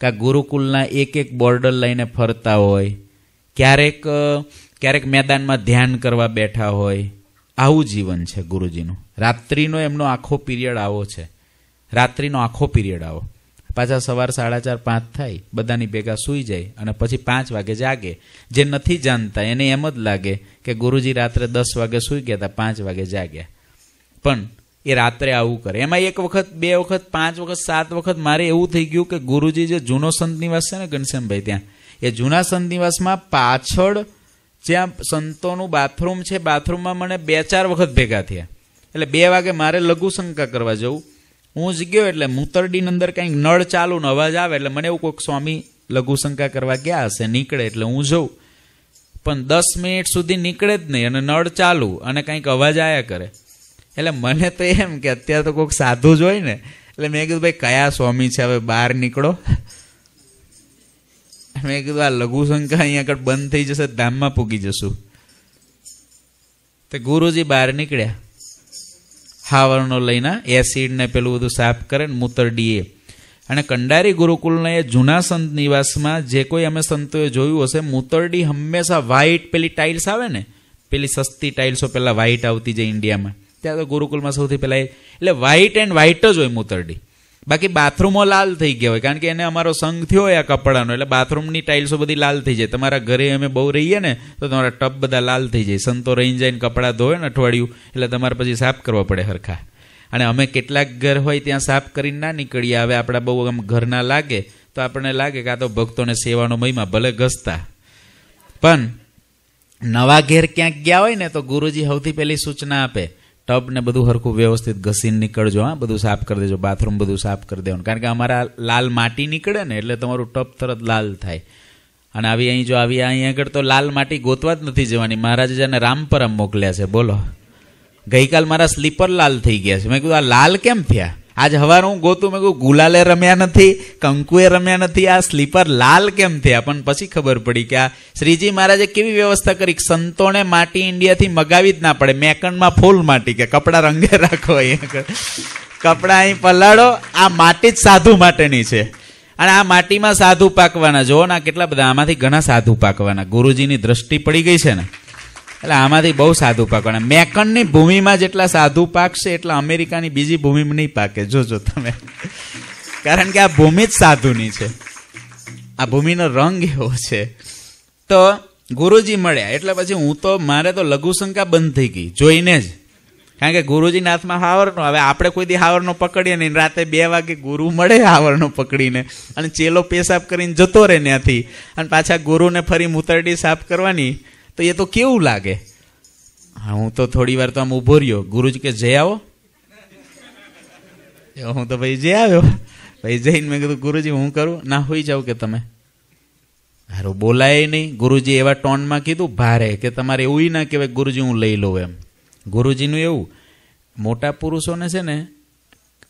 કાં ગુરુકુલના એક એક બોર્ડર લઈને ફરતા હોય ક્યારેક ક્યારેક મેદાનમાં ધ્યાન કરવા બેઠા હોય આવું જીવન છે ગુરુજીનું રાત્રિનો એમનો આખો પિરિયડ આવો છે રાત્રિનો આખો પીરિયડ આવો પાછા સવાર સાડા ચાર પાંચ થાય બધાની ભેગા સૂઈ જાય અને પછી પાંચ વાગે જાગે જે નથી જાણતા એને એમ જ લાગે કે ગુરુજી રાત્રે દસ વાગે સૂઈ ગયા હતા પાંચ વાગે જાગ્યા પણ એ રાત્રે આવું કરે એમાં એક વખત બે વખત પાંચ વખત સાત વખત મારે એવું થઈ ગયું કે ગુરુજી જે જૂનો સંત નિવાસ છે ને ઘનશ્યામભાઈ ત્યાં એ જૂના સંત નિવાસમાં પાછળ જ્યાં સંતોનું બાથરૂમ છે બાથરૂમમાં મને બે ચાર વખત ભેગા થયા એટલે બે વાગે મારે લઘુશંકા કરવા જવું હું જ ગયો એટલે મૂતરડીની અંદર કંઈક નળ ચાલુ ને અવાજ આવે એટલે મને એવું કોઈક સ્વામી લઘુશંકા કરવા ગયા હશે નીકળે એટલે હું જઉં પણ દસ મિનિટ સુધી નીકળે જ નહીં અને નળ ચાલુ અને કંઈક અવાજ આવ્યા કરે એટલે મને તો એમ કે અત્યારે તો કોઈક સાધુ જ હોય ને એટલે મેં કીધું ભાઈ કયા સ્વામી છે હવે બહાર નીકળો મેં કીધું આ લઘુશંકા અહીંયા આગળ બંધ થઈ જશે ધામમાં પૂગી જશું તે ગુરુજી બહાર નીકળ્યા હાવરનો લઈને એસિડને પેલું બધું સાફ કરે ને મૂતરડીએ અને કંડારી ગુરુકુલના એ જૂના સંત નિવાસમાં જે કોઈ અમે સંતોએ જોયું હશે મૂતરડી હંમેશા વ્હાઇટ પેલી ટાઇલ્સ આવે ને પેલી સસ્તી ટાઇલ્સો પહેલાં વ્હાઇટ આવતી જે ઇન્ડિયામાં ત્યાં તો ગુરુકુલમાં સૌથી પહેલાં એટલે વ્હાઇટ એન્ડ વ્હાઇટ જ હોય મૂતરડી બાકી બાથરૂમો લાલ થઈ ગયા હોય કારણ કે એને અમારો સંગ થયો હોય આ કપડાનો એટલે બાથરૂમની ટાઇલ્સો બધી લાલ થઈ જાય તમારા ઘરે અમે બહુ રહીએ ને તો તમારા ટબ બધા લાલ થઈ જાય સંતો રહીને જાય કપડાં ધોવે ને અઠવાડિયું એટલે તમારે પછી સાફ કરવા પડે હરખા અને અમે કેટલાક ઘર હોય ત્યાં સાફ કરીને ના નીકળીએ હવે આપણા બહુ આમ ઘરના લાગે તો આપણને લાગે કે આ તો ભક્તોને સેવાનો મહિમા ભલે ઘસતા પણ નવા ઘેર ક્યાંક ગયા હોય ને તો ગુરુજી સૌથી પહેલી સૂચના આપે ટબ ને બધું હરખું વ્યવસ્થિત ઘસીને નીકળજો હા બધું સાફ કરી દેજો બાથરૂમ બધું સાફ કરી દેવાનું કારણ કે અમારા લાલ માટી નીકળે ને એટલે તમારું ટબ તરત લાલ થાય અને આવી અહીં જો આવી અહીં આગળ તો લાલ માટી ગોતવા જ નથી જવાની મહારાજે રામપરમ મોકલ્યા છે બોલો ગઈકાલ મારા સ્લીપર લાલ થઈ ગયા છે મેં કીધું આ લાલ કેમ થયા આજ હવાર હું ગોતું મેં કહું ગુલાલે રમ્યા નથી કંકુએ રમ્યા નથી આ સ્લીપર લાલ કેમ થયા પણ પછી ખબર પડી કે આ શ્રીજી મહારાજે કેવી વ્યવસ્થા કરી સંતોને માટી ઇન્ડિયાથી મગાવી જ ના પડે મેકણમાં ફૂલ માટી કે કપડાં રંગે રાખો અહીંયા કપડાં અહીં પલાળો આ માટી જ સાધુ માટેની છે અને આ માટીમાં સાધુ પાકવાના જુઓ ને કેટલા બધા આમાંથી ઘણા સાધુ પાકવાના ગુરુજીની દ્રષ્ટિ પડી ગઈ છે ને એટલે આમાંથી બહુ સાધુ પાકવાના મેકનની ભૂમિમાં જેટલા સાધુ પાકશે એટલા અમેરિકાની બીજી ભૂમિમાં નહીં પાકે જોજો તમે કારણ કે આ ભૂમિ જ સાધુની છે આ ભૂમિનો રંગ એવો છે તો ગુરુજી મળ્યા એટલે પછી હું તો મારે તો લઘુશંકા બંધ થઈ ગઈ જોઈને જ કારણ કે ગુરુજીના હાથમાં હાવરનો હવે આપણે કોઈ દી હાવરનો પકડીએ નહીં રાતે બે વાગે ગુરુ મળે હાવરનો પકડીને અને ચેલો પેશાબ કરીને જતો રહે ત્યાંથી અને પાછા ગુરુને ફરી મુતરડી સાફ કરવાની તો એ તો કેવું લાગે હું તો થોડી વાર તો આમ ઊભો રહ્યો ગુરુજી કે જઈ આવો હું તો ભાઈ જઈ આવ્યો ભાઈ જઈને મેં કીધું ગુરુજી હું કરું ના હોઈ જાઉં કે તમે હારું બોલાય નહીં ગુરુજી એવા ટોનમાં કીધું ભારે કે તમારે એવું ના કહેવાય ગુરુજી હું લઈ લઉં એમ ગુરુજીનું એવું મોટા પુરુષોને છે ને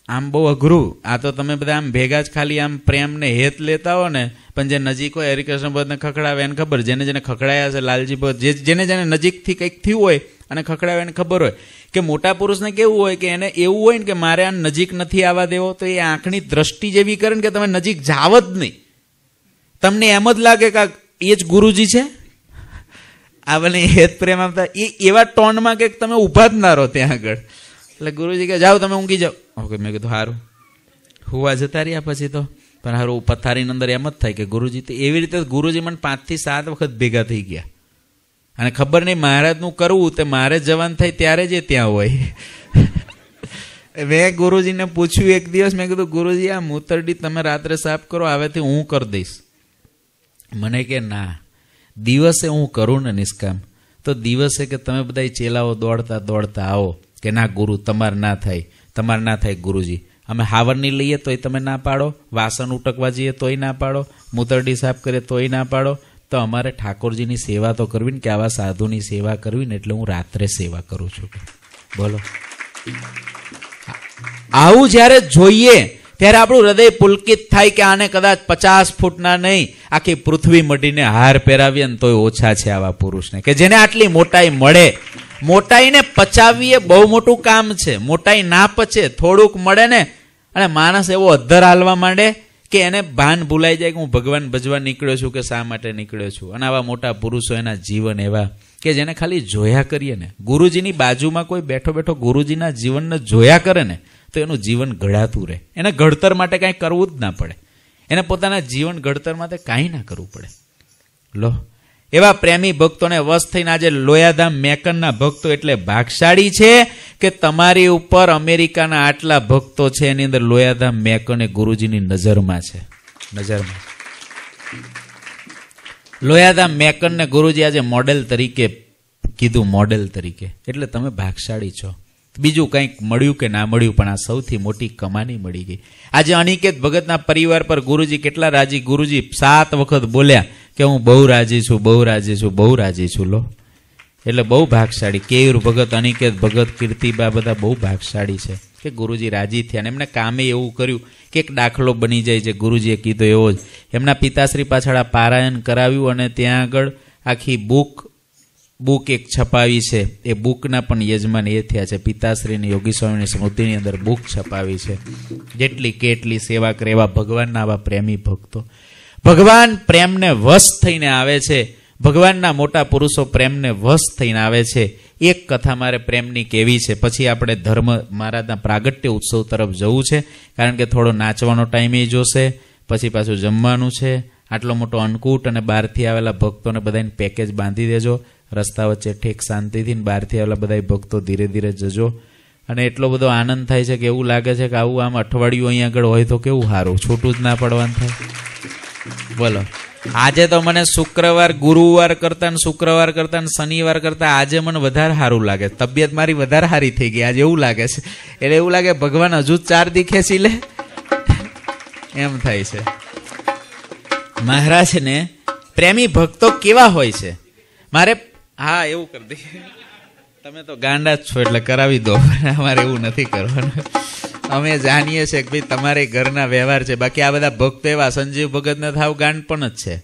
આમ બહુ અઘરું આ તો તમે બધા આમ ભેગા જ ખાલી આમ પ્રેમને હેત લેતા હો ને પણ જે નજીક હોય હરિકૃષ્ણ ભગતને ખખડાવે એને ખબર જેને જેને ખખડાયા છે લાલજી ભગત જે જેને જેને નજીકથી કંઈક થયું હોય અને ખખડાવે એને ખબર હોય કે મોટા પુરુષને કેવું હોય કે એને એવું હોય ને કે મારે આ નજીક નથી આવવા દેવો તો એ આંખની દ્રષ્ટિ જેવી કરે ને કે તમે નજીક જાવ જ નહીં તમને એમ જ લાગે કે એ જ ગુરુજી છે આ બને હેત પ્રેમ આપતા એ એવા ટોનમાં કે તમે ઊભા જ ના રહો ત્યાં આગળ એટલે ગુરુજી કે જાઓ તમે ઊંઘી જાઓ ઓકે મેં કીધું સારું હુવા જતા રહ્યા પછી તો પણ હારું પથારીની અંદર એમ જ થાય કે ગુરુજી તો એવી રીતે ગુરુજી મને પાંચથી સાત વખત ભેગા થઈ ગયા અને ખબર નહીં મહારાજનું કરવું તે મારે જવાન થાય ત્યારે જ એ ત્યાં હોય મેં ગુરુજીને પૂછ્યું એક દિવસ મેં કીધું ગુરુજી આ મૂતરડી તમે રાત્રે સાફ કરો આવેથી હું કરી દઈશ મને કે ના દિવસે હું કરું ને નિષ્કામ તો દિવસે કે તમે બધા ચેલાઓ દોડતા દોડતા આવો કે ના ગુરુ તમારે ના થાય તમારે ના થાય ગુરુજી અમે હાવરની લઈએ તોય તમે ના પાડો વાસણ ઉટકવા જઈએ તોય ના પાડો મૂતરડી સાફ કરીએ તોય ના પાડો તો અમારે ઠાકોરજીની સેવા તો કરવી ને કે આવા સાધુની સેવા કરવી ને એટલે હું રાત્રે સેવા કરું છું બોલો આવું જ્યારે જોઈએ ત્યારે આપણું હૃદય પુલકિત થાય કે આને કદાચ પચાસ ફૂટના નહીં આખી પૃથ્વી મટીને હાર પહેરાવીએ ને તોય ઓછા છે આવા પુરુષને કે જેને આટલી મોટાઈ મળે મોટાઈને પચાવવી એ બહુ મોટું કામ છે મોટાઈ ના પચે થોડુંક મળે ને અને માણસ એવો અધ્ધર હાલવા માંડે કે એને ભાન ભૂલાઈ જાય કે હું ભગવાન ભજવા નીકળ્યો છું કે શા માટે નીકળ્યો છું અને આવા મોટા પુરુષો એના જીવન એવા કે જેને ખાલી જોયા કરીએ ને ગુરુજીની બાજુમાં કોઈ બેઠો બેઠો ગુરુજીના જીવનને જોયા કરે ને તો એનું જીવન ઘડાતું રહે એને ઘડતર માટે કાંઈ કરવું જ ના પડે એને પોતાના જીવન ઘડતર માટે કાંઈ ના કરવું પડે લો એવા પ્રેમી ભક્તોને વશ થઈને આજે લોયાધામ મેકનના ભક્તો એટલે ભાગશાળી છે કે તમારી ઉપર અમેરિકાના આટલા ભક્તો છે એની અંદર લોયાધામ મેકન એ ગુરુજીની નજરમાં છે નજરમાં લોયાધામ મેકનને ગુરુજી આજે મોડેલ તરીકે કીધું મોડેલ તરીકે એટલે તમે ભાગશાળી છો બીજું કંઈક મળ્યું કે ના મળ્યું પણ આ સૌથી મોટી કમાની મળી ગઈ આજે અનિકેત ભગતના પરિવાર પર ગુરુજી કેટલા રાજી ગુરુજી સાત વખત બોલ્યા કે હું બહુ રાજી છું બહુ રાજી છું બહુ રાજી છું લો એટલે બહુ ભાગશાળી કેયુર ભગત અનિકેત ભગત કીર્તિબા બધા બહુ ભાગશાળી છે કે ગુરુજી રાજી થયા ને એમના કામે એવું કર્યું કે એક દાખલો બની જાય છે ગુરુજીએ કીધો એવો જ એમના પિતાશ્રી પાછળ આ પારાયણ કરાવ્યું અને ત્યાં આગળ આખી બુક બુક એક છપાવી છે એ બુકના પણ યજમાન એ થયા છે પિતાશ્રીની યોગી સ્વામીની સ્મૃતિની અંદર બુક છપાવી છે જેટલી કેટલી સેવા કરેવા ભગવાનના આવા પ્રેમી ભક્તો ભગવાન પ્રેમને વશ થઈને આવે છે ભગવાનના મોટા પુરુષો પ્રેમને વશ થઈને આવે છે એક કથા મારે પ્રેમની કેવી છે પછી આપણે ધર્મ મહારાજના પ્રાગટ્ય ઉત્સવ તરફ જવું છે કારણ કે થોડો નાચવાનો ટાઈમ એ જોશે પછી પાછું જમવાનું છે આટલો મોટો અન્નકૂટ અને બહારથી આવેલા ભક્તોને બધાને પેકેજ બાંધી દેજો રસ્તા વચ્ચે ઠેક શાંતિથી બહારથી આવેલા બધા ભક્તો ધીરે ધીરે જજો અને એટલો બધો આનંદ થાય છે કે એવું લાગે છે કે આવું આમ અઠવાડિયું અહીં આગળ હોય તો કેવું સારું છૂટું જ ના પડવાનું થાય બોલો આજે તો મને શુક્રવાર ગુરુવાર કરતા ને શુક્રવાર કરતા ને શનિવાર કરતા આજે મને વધારે સારું લાગે તબિયત મારી વધારે સારી થઈ ગઈ આજે એવું લાગે છે એટલે એવું લાગે ભગવાન હજુ ચાર દી ખેંચી લે એમ થાય છે મહારાજને પ્રેમી ભક્તો કેવા હોય છે મારે હા એવું કરી દઈએ તમે તો ગાંડા જ છો એટલે કરાવી દો અમારે એવું નથી કરવાનું અમે જાણીએ છીએ કે ભાઈ તમારે ઘરના વ્યવહાર છે બાકી આ બધા ભક્ત એવા સંજીવ ભગતને થાવ ગાંડ પણ જ છે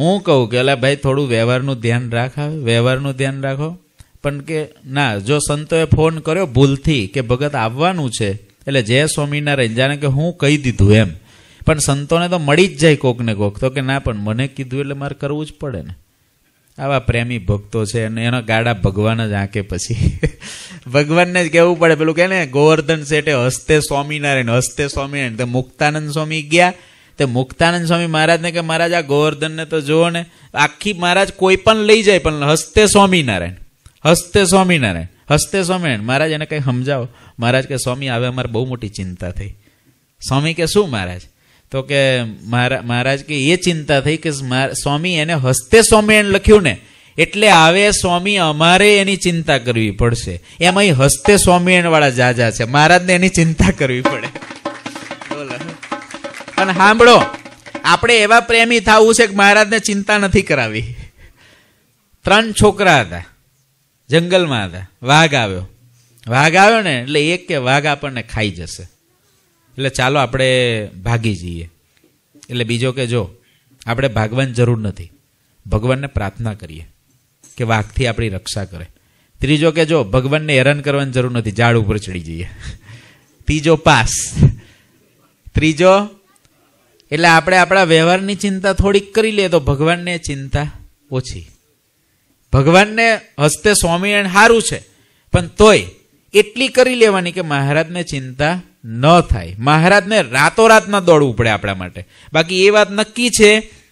હું કહું કે અલા ભાઈ થોડું વ્યવહારનું ધ્યાન રાખાવે વ્યવહારનું ધ્યાન રાખો પણ કે ના જો સંતોએ ફોન કર્યો ભૂલથી કે ભગત આવવાનું છે એટલે જય સ્વામિનારાયણ જાણે કે હું કહી દીધું એમ પણ સંતોને તો મળી જ જાય કોકને કોક તો કે ના પણ મને કીધું એટલે મારે કરવું જ પડે ને આવા પ્રેમી ભક્તો છે અને એનો ગાડા ભગવાન જ આંકે પછી ભગવાનને જ કહેવું પડે પેલું કે ને ગોવર્ધન શેઠે હસ્તે સ્વામિનારાયણ હસ્તે સ્વામિનારાયણ તો મુક્તાનંદ સ્વામી ગયા તે મુક્તાનંદ સ્વામી મહારાજને કે મહારાજ આ ગોવર્ધનને તો જુઓ ને આખી મહારાજ કોઈ પણ લઈ જાય પણ હસ્તે સ્વામિનારાયણ હસ્તે સ્વામિનારાયણ હસ્તે સ્વામિનારાયણ મહારાજ એને કંઈ સમજાવો મહારાજ કે સ્વામી આવે અમારે બહુ મોટી ચિંતા થઈ સ્વામી કે શું મહારાજ તો કે મહારાજ કે એ ચિંતા થઈ કે સ્વામી એને હસ્તે સ્વામિનારાયણ લખ્યું ને એટલે આવે સ્વામી અમારે એની ચિંતા કરવી પડશે એમાં અહીં હસ્તે સ્વામિનારાયણ વાળા જાજા છે મહારાજને એની ચિંતા કરવી પડે પણ સાંભળો આપણે એવા પ્રેમી થવું છે કે મહારાજને ચિંતા નથી કરાવી ત્રણ છોકરા હતા જંગલમાં હતા વાઘ આવ્યો વાઘ આવ્યો ને એટલે એક કે વાઘ આપણને ખાઈ જશે એટલે ચાલો આપણે ભાગી જઈએ એટલે બીજો કે જો આપણે ભાગવાની જરૂર નથી ભગવાનને પ્રાર્થના કરીએ કે વાઘથી આપણી રક્ષા કરે ત્રીજો કે જો ભગવાનને હેરાન કરવાની જરૂર નથી ઝાડ ઉપર ચડી જઈએ ત્રીજો પાસ ત્રીજો એટલે આપણે આપણા વ્યવહારની ચિંતા થોડીક કરી લઈએ તો ભગવાનને ચિંતા ઓછી ભગવાનને હસ્તે સ્વામિનારાયણ સારું છે પણ તોય એટલી કરી લેવાની કે મહારાજને ચિંતા ન થાય મહારાજને રાતોરાત ન દોડવું પડે આપણા માટે બાકી એ વાત નક્કી છે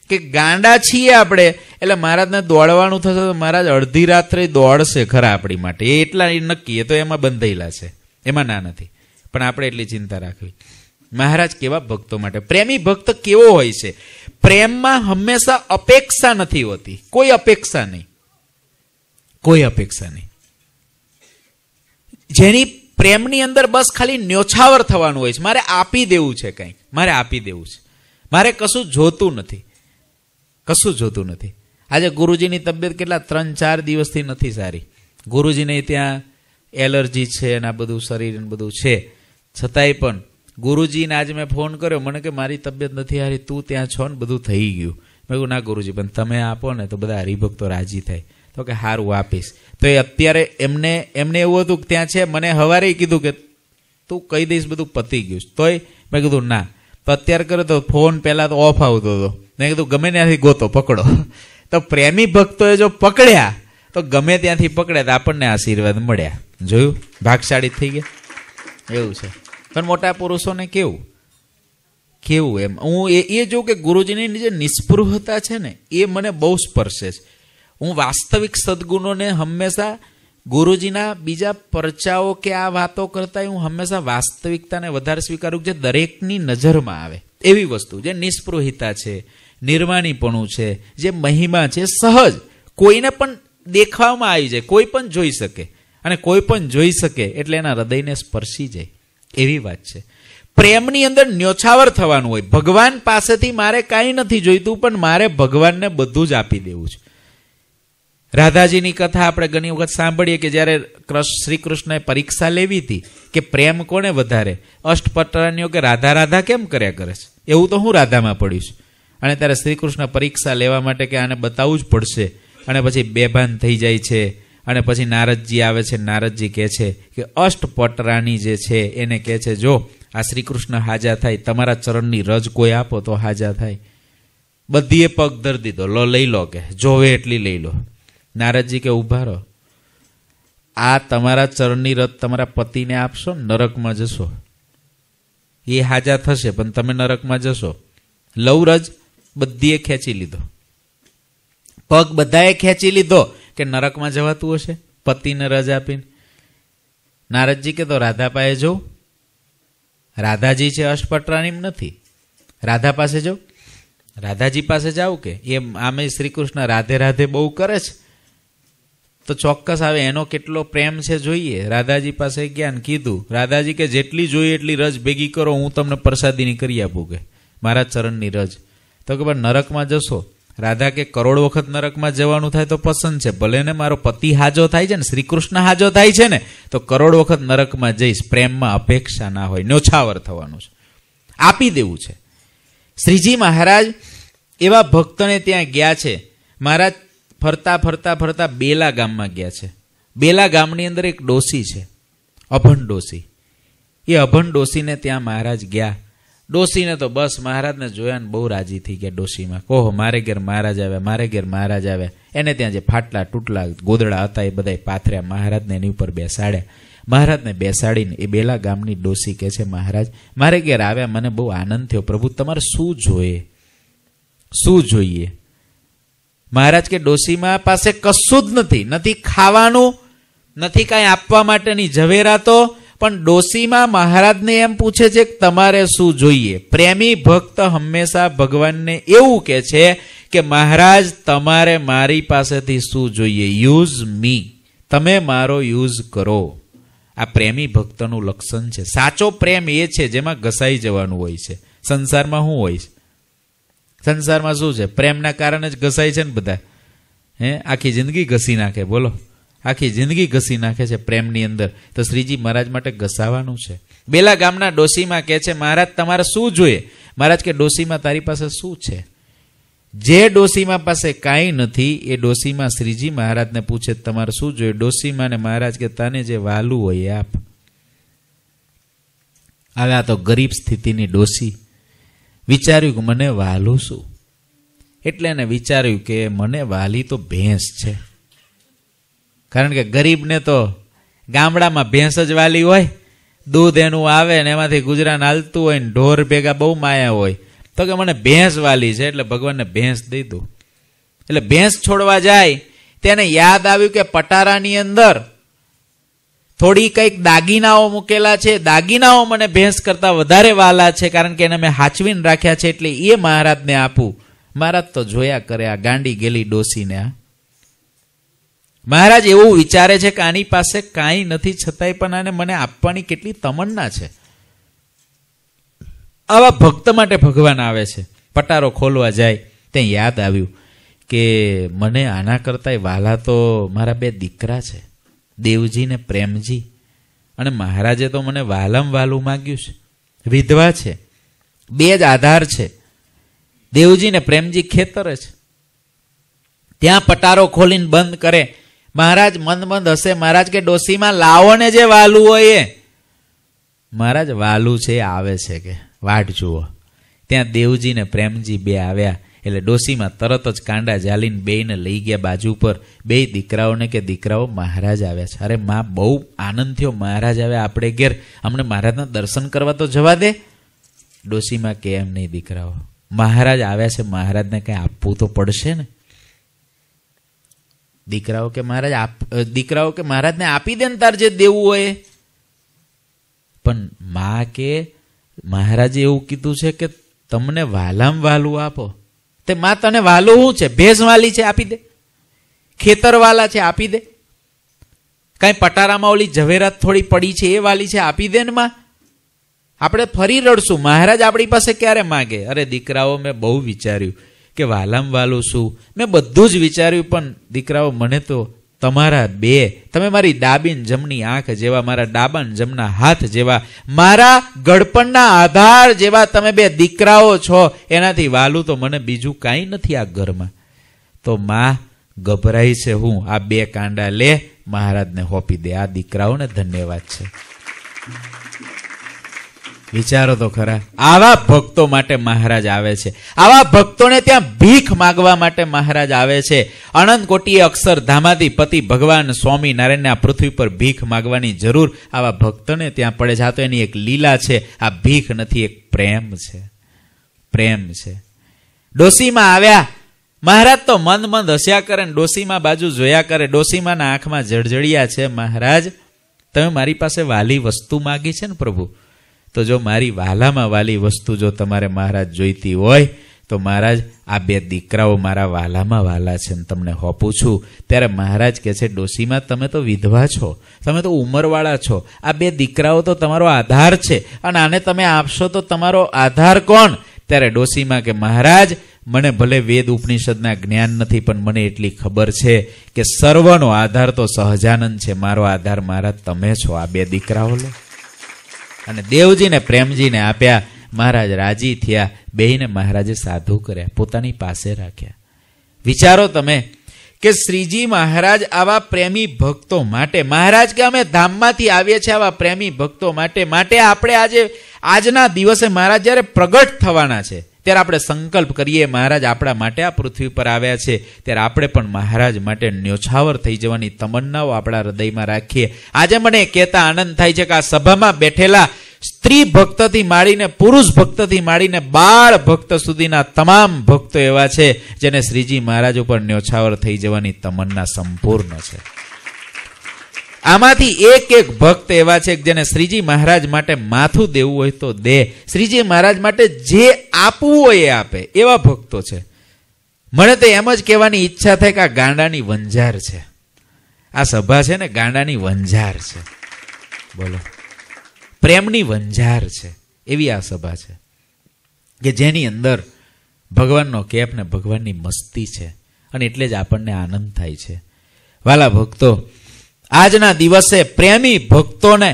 કે ગાંડા છીએ આપણે એટલે મહારાજને દોડવાનું થશે તો મહારાજ અડધી રાત્રે દોડશે ખરા આપણી માટે એ એટલા નક્કી એ તો એમાં બંધાયેલા છે એમાં ના નથી પણ આપણે એટલી ચિંતા રાખવી મહારાજ કેવા ભક્તો માટે પ્રેમી ભક્ત કેવો હોય છે પ્રેમમાં હંમેશા અપેક્ષા નથી હોતી કોઈ અપેક્ષા નહીં કોઈ અપેક્ષા નહીં જેની પ્રેમની અંદર બસ ખાલી ન્યોછાવર થવાનું હોય છે મારે આપી દેવું છે કંઈ મારે આપી દેવું છે મારે કશું જોતું નથી કશું જોતું નથી આજે ગુરુજીની તબિયત કેટલા ત્રણ ચાર દિવસથી નથી સારી ગુરુજીને ત્યાં એલર્જી છે અને આ બધું શરીર બધું છે છતાંય પણ ગુરુજીને આજે મેં ફોન કર્યો મને કે મારી તબિયત નથી હારી તું ત્યાં છો ને બધું થઈ ગયું મેં કહ્યું ના ગુરુજી પણ તમે આપો ને તો બધા હરિભક્તો રાજી થાય તો કે સારું આપીશ તો એ અત્યારે એમને એમને એવું હતું કે ત્યાં છે મને હવારે કીધું કે તું કહી દઈશ બધું પતી ગયું તોય મેં કીધું ના તો અત્યારે કર્યો તો ફોન પહેલાં તો ઓફ આવતો હતો મેં કીધું ગમે ત્યાંથી ગોતો પકડો તો પ્રેમી ભક્તોએ જો પકડ્યા તો ગમે ત્યાંથી પકડ્યા તો આપણને આશીર્વાદ મળ્યા જોયું ભાગશાળી થઈ ગયા એવું છે પણ મોટા પુરુષોને કેવું કેવું એમ હું એ એ જોઉં કે ગુરુજીની જે નિસ્પૃહતા છે ને એ મને બહુ સ્પર્શે છે હું વાસ્તવિક સદગુણોને હંમેશા ગુરુજીના બીજા પરચાઓ કે આ વાતો કરતા હું હંમેશા વાસ્તવિકતાને વધારે સ્વીકારું જે દરેકની નજરમાં આવે એવી વસ્તુ જે નિષ્પૃહિતા છે નિર્વાણીપણું છે જે મહિમા છે સહજ કોઈને પણ દેખાવામાં આવી જાય કોઈ પણ જોઈ શકે અને કોઈ પણ જોઈ શકે એટલે એના હૃદયને સ્પર્શી જાય એવી વાત છે પ્રેમની અંદર ન્યોછાવર થવાનું હોય ભગવાન પાસેથી મારે કાંઈ નથી જોઈતું પણ મારે ભગવાનને બધું જ આપી દેવું છે રાધાજીની કથા આપણે ઘણી વખત સાંભળીએ કે જ્યારે શ્રી કૃષ્ણએ પરીક્ષા લેવી હતી કે પ્રેમ કોને વધારે અષ્ટપટરાનીઓ કે રાધા રાધા કેમ કર્યા કરે છે એવું તો હું રાધામાં પડ્યું છું અને ત્યારે શ્રીકૃષ્ણ પરીક્ષા લેવા માટે કે આને બતાવવું જ પડશે અને પછી બેભાન થઈ જાય છે અને પછી નારદજી આવે છે નારદજી કહે છે કે અષ્ટપટરાની જે છે એને કહે છે જો આ શ્રીકૃષ્ણ હાજા થાય તમારા ચરણની રજ કોઈ આપો તો હાજા થાય બધીએ પગ દર્દી દીધો લો લઈ લો કે જોવે એટલી લઈ લો નારદજી કે ઊભા રહો આ તમારા ચરણની રથ તમારા પતિને આપશો નરકમાં જશો એ હાજા થશે પણ તમે નરકમાં જશો લવ રજ બધીએ ખેંચી લીધો પગ બધાએ ખેંચી લીધો કે નરકમાં જવાતું હશે પતિને રજ આપીને નારદજી કે તો રાધાપાએ જવું રાધાજી છે અષ્ટપટરાણીમ નથી રાધા પાસે જવું રાધાજી પાસે જાઉં કે એ આમે શ્રીકૃષ્ણ રાધે રાધે બહુ કરે છે તો ચોક્કસ આવે એનો કેટલો પ્રેમ છે જોઈએ રાધાજી પાસે જ્ઞાન કીધું રાધાજી કે જેટલી જોઈએ એટલી રજ ભેગી કરો હું તમને પ્રસાદીની કરી આપું કે મારા ચરણની રજ તો કે ભાઈ નરકમાં જશો રાધા કે કરોડ વખત નરકમાં જવાનું થાય તો પસંદ છે ભલે ને મારો પતિ હાજો થાય છે ને શ્રીકૃષ્ણ હાજો થાય છે ને તો કરોડ વખત નરકમાં જઈશ પ્રેમમાં અપેક્ષા ના હોય નોછાવર થવાનું છે આપી દેવું છે શ્રીજી મહારાજ એવા ભક્તને ત્યાં ગયા છે મહારાજ ફરતા ફરતા ફરતા બેલા ગામમાં ગયા છે બેલા ગામની અંદર એક ડોસી છે અભણ ડોસી એ અભણ ડોસીને ત્યાં મહારાજ ગયા ડોસીને તો બસ મહારાજને જોયા ને બહુ રાજી થઈ ગયા ડોસીમાં કહો મારે ઘેર મહારાજ આવ્યા મારે ઘેર મહારાજ આવ્યા એને ત્યાં જે ફાટલા તૂટલા ગોદડા હતા એ બધા પાથર્યા મહારાજને એની ઉપર બેસાડ્યા મહારાજને બેસાડીને એ બેલા ગામની ડોસી કહે છે મહારાજ મારે ઘેર આવ્યા મને બહુ આનંદ થયો પ્રભુ તમારે શું જોઈએ શું જોઈએ મહારાજ કે ડોસીમાં પાસે કશું જ નથી નથી ખાવાનું નથી કાંઈ આપવા માટેની ઝવેરા તો પણ ડોસીમાં મહારાજને એમ પૂછે છે કે તમારે શું જોઈએ પ્રેમી ભક્ત હંમેશા ભગવાનને એવું કહે છે કે મહારાજ તમારે મારી પાસેથી શું જોઈએ યુઝ મી તમે મારો યુઝ કરો આ પ્રેમી ભક્તનું લક્ષણ છે સાચો પ્રેમ એ છે જેમાં ઘસાઈ જવાનું હોય છે સંસારમાં શું હોય છે સંસારમાં શું છે પ્રેમના કારણે જ ઘસાય છે ને બધા હે આખી જિંદગી ઘસી નાખે બોલો આખી જિંદગી ઘસી નાખે છે પ્રેમની અંદર તો શ્રીજી મહારાજ માટે ઘસાવાનું છે બેલા ગામના ડોસીમાં કહે છે મહારાજ તમારે શું જોઈએ મહારાજ કે ડોસીમાં તારી પાસે શું છે જે ડોસીમાં પાસે કાંઈ નથી એ ડોસીમાં શ્રીજી મહારાજને પૂછે તમારે શું જોઈએ ડોસીમાં ને મહારાજ કે તને જે વાલું હોય આપ હવે આ તો ગરીબ સ્થિતિની ડોસી વિચાર્યું કે મને વાલું શું એટલે એને વિચાર્યું કે મને વાલી તો ભેંસ છે કારણ કે ગરીબને તો ગામડામાં ભેંસ જ વાલી હોય દૂધ એનું આવે ને એમાંથી ગુજરાન હાલતું હોય ને ઢોર ભેગા બહુ માયા હોય તો કે મને ભેંસ વાલી છે એટલે ભગવાનને ભેંસ દીધું એટલે ભેંસ છોડવા જાય તેને યાદ આવ્યું કે પટારાની અંદર થોડી કંઈક દાગીનાઓ મૂકેલા છે દાગીનાઓ મને ભેંસ કરતાં વધારે વાલા છે કારણ કે એને મેં હાચવીને રાખ્યા છે એટલે એ મહારાજને આપું મહારાજ તો જોયા કરે આ ગાંડી ગેલી ડોસીને આ મહારાજ એવું વિચારે છે કે આની પાસે કાંઈ નથી છતાંય પણ આને મને આપવાની કેટલી તમન્ના છે આવા ભક્ત માટે ભગવાન આવે છે પટારો ખોલવા જાય ત્યાં યાદ આવ્યું કે મને આના કરતાંય વાલા તો મારા બે દીકરા છે દેવજી ને પ્રેમજી અને મહારાજે તો મને વાલમ વાલું માગ્યું છે વિધવા છે બે જ આધાર છે દેવજી ને પ્રેમજી ખેતરે છે ત્યાં પટારો ખોલીને બંધ કરે મહારાજ મંદ મંદ હશે મહારાજ કે ડોસીમાં લાવો ને જે વાલું હોય એ મહારાજ વાલું છે આવે છે કે વાટ જુઓ ત્યાં દેવજી ને પ્રેમજી બે આવ્યા એટલે ડોસીમાં તરત જ કાંડા જાલીને બેયને લઈ ગયા બાજુ પર બે દીકરાઓને કે દીકરાઓ મહારાજ આવ્યા છે અરે માં બહુ આનંદ થયો મહારાજ આવ્યા આપણે ઘેર અમને મહારાજના દર્શન કરવા તો જવા દે ડોસીમાં કે એમ નહીં દીકરાઓ મહારાજ આવ્યા છે મહારાજને કંઈ આપવું તો પડશે ને દીકરાઓ કે મહારાજ આપ દીકરાઓ કે મહારાજને આપી દે ને તાર જે દેવું હોય પણ મા કે મહારાજે એવું કીધું છે કે તમને વાલામ વાલું આપો તે માં તને વાલું શું છે ભેંસવાલી છે આપી દે ખેતરવાલા છે આપી દે કાંઈ પટારામાં ઓલી ઝવેરાત થોડી પડી છે એ વાલી છે આપી દે ને માં આપણે ફરી રડશું મહારાજ આપણી પાસે ક્યારે માગે અરે દીકરાઓ મેં બહુ વિચાર્યું કે વાલામ વાલું શું મેં બધું જ વિચાર્યું પણ દીકરાઓ મને તો તમારા બે તમે મારી ડાબીન જમણી આંખ જેવા મારા ડાબાન જમના હાથ જેવા મારા ગડપણના આધાર જેવા તમે બે દીકરાઓ છો એનાથી વાલું તો મને બીજું કાંઈ નથી આ ઘરમાં તો માં ગભરાઈ છે હું આ બે કાંડા લે મહારાજને હોપી દે આ દીકરાઓને ધન્યવાદ છે વિચારો તો ખરા આવા ભક્તો માટે મહારાજ આવે છે આવા ભક્તોને ત્યાં ભીખ માગવા માટે મહારાજ આવે છે અનંત કોટીએ અક્ષરધામાથી પતિ ભગવાન સ્વામી નારાયણને આ પૃથ્વી પર ભીખ માગવાની જરૂર આવા ભક્તોને ત્યાં પડે છે આ તો એની એક લીલા છે આ ભીખ નથી એક પ્રેમ છે પ્રેમ છે ડોસીમાં આવ્યા મહારાજ તો મંદ મંદ હસ્યા કરે ને ડોસીમાં બાજુ જોયા કરે ડોસીમાના આંખમાં જળજળિયા છે મહારાજ તમે મારી પાસે વાલી વસ્તુ માગી છે ને પ્રભુ તો જો મારી વાલામાં વાલી વસ્તુ જો તમારે મહારાજ જોઈતી હોય તો મહારાજ આ બે દીકરાઓ મારા વાલામાં વાલા છે ને તમને હોપું છું ત્યારે મહારાજ કહે છે ડોસીમાં તમે તો વિધવા છો તમે તો ઉંમરવાળા છો આ બે દીકરાઓ તો તમારો આધાર છે અને આને તમે આપશો તો તમારો આધાર કોણ ત્યારે ડોસીમાં કે મહારાજ મને ભલે વેદ ઉપનિષદના જ્ઞાન નથી પણ મને એટલી ખબર છે કે સર્વનો આધાર તો સહજાનંદ છે મારો આધાર મારા તમે છો આ બે દીકરાઓ લો અને દેવજીને પ્રેમજીને આપ્યા મહારાજ રાજી થયા બેહીને મહારાજે સાધુ કર્યા પોતાની પાસે રાખ્યા વિચારો તમે કે શ્રીજી મહારાજ આવા પ્રેમી ભક્તો માટે મહારાજ કે અમે ધામમાંથી આવીએ છીએ આવા પ્રેમી ભક્તો માટે માટે આપણે આજે આજના દિવસે મહારાજ જ્યારે પ્રગટ થવાના છે ત્યારે આપણે સંકલ્પ કરીએ મહારાજ આપણા માટે આ પૃથ્વી પર આવ્યા છે ત્યારે આપણે પણ મહારાજ માટે ન્યોછાવર થઈ જવાની તમન્નાઓ આપણા હૃદયમાં રાખીએ આજે મને કહેતા આનંદ થાય છે કે આ સભામાં બેઠેલા સ્ત્રી ભક્તથી માળીને પુરુષ ભક્તથી માળીને બાળ ભક્ત સુધીના તમામ ભક્તો એવા છે જેને શ્રીજી મહારાજ ઉપર ન્યોછાવર થઈ જવાની તમન્ના સંપૂર્ણ છે આમાંથી એક એક ભક્ત એવા છે કે જેને શ્રીજી મહારાજ માટે માથું દેવું હોય તો દે શ્રીજી મહારાજ માટે જે આપવું હોય એ આપે એવા ભક્તો છે મને તો એમ જ કહેવાની ઈચ્છા થાય કે આ ગાંડાની વંજાર છે આ સભા છે ને ગાંડાની વંજાર છે બોલો પ્રેમની વંજાર છે એવી આ સભા છે કે જેની અંદર ભગવાનનો કેપ ને ભગવાનની મસ્તી છે અને એટલે જ આપણને આનંદ થાય છે વાલા ભક્તો આજના દિવસે પ્રેમી ભક્તોને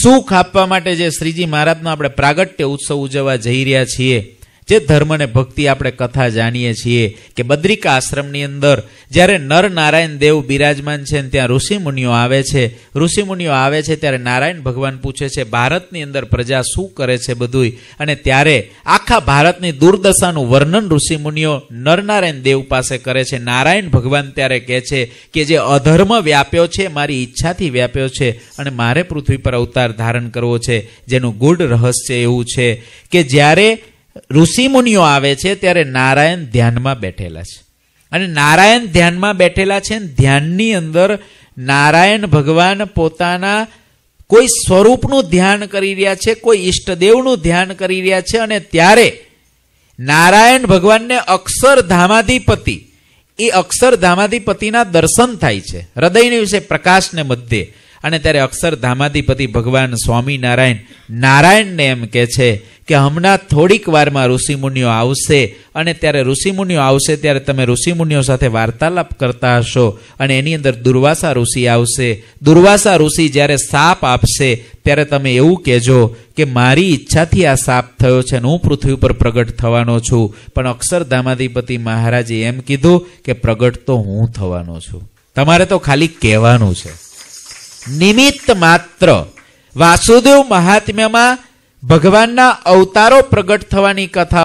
સુખ આપવા માટે જે શ્રીજી મહારાજનો આપણે પ્રાગટ્ય ઉત્સવ ઉજવવા જઈ રહ્યા છીએ જે ધર્મ ને ભક્તિ આપણે કથા જાણીએ છીએ કે બદ્રિકા આશ્રમની અંદર જ્યારે નર નારાયણ દેવ બિરાજમાન છે ને ત્યાં ઋષિમુનિઓ આવે છે ઋષિમુનિઓ આવે છે ત્યારે નારાયણ ભગવાન પૂછે છે ભારતની અંદર પ્રજા શું કરે છે બધું અને ત્યારે આખા ભારતની દુર્દશાનું વર્ણન ઋષિમુનિઓ નરનારાયણ દેવ પાસે કરે છે નારાયણ ભગવાન ત્યારે કહે છે કે જે અધર્મ વ્યાપ્યો છે મારી ઈચ્છાથી વ્યાપ્યો છે અને મારે પૃથ્વી પર અવતાર ધારણ કરવો છે જેનું ગુઢ રહસ્ય એવું છે કે જ્યારે ઋષિમુનિઓ આવે છે ત્યારે નારાયણ ધ્યાનમાં બેઠેલા છે અને નારાયણ ધ્યાનમાં બેઠેલા છે ધ્યાનની અંદર નારાયણ ભગવાન પોતાના કોઈ સ્વરૂપનું ધ્યાન કરી રહ્યા છે કોઈ ઈષ્ટદેવનું ધ્યાન કરી રહ્યા છે અને ત્યારે નારાયણ ભગવાનને અક્ષરધામાધિપતિ એ અક્ષરધામાધિપતિના દર્શન થાય છે હૃદયની વિશે પ્રકાશને મધ્યે અને ત્યારે અક્ષરધામાધિપતિ ભગવાન સ્વામિનારાયણ નારાયણને એમ કહે છે કે હમણાં થોડીક વારમાં ઋષિમુનિઓ આવશે અને ત્યારે ઋષિમુનિઓ આવશે ત્યારે તમે ઋષિમુનિઓ સાથે વાર્તાલાપ કરતા હશો અને એની અંદર દુર્વાસા ઋષિ આવશે દુર્વાસા ઋષિ જ્યારે સાપ આપશે ત્યારે તમે એવું કહેજો કે મારી ઈચ્છાથી આ સાપ થયો છે અને હું પૃથ્વી પર પ્રગટ થવાનો છું પણ અક્ષરધામાધિપતિ મહારાજે એમ કીધું કે પ્રગટ તો હું થવાનો છું તમારે તો ખાલી કહેવાનું છે નિમિત્ત માત્ર વાસુદેવ મહાત્મ્યમાં ભગવાનના અવતારો પ્રગટ થવાની કથા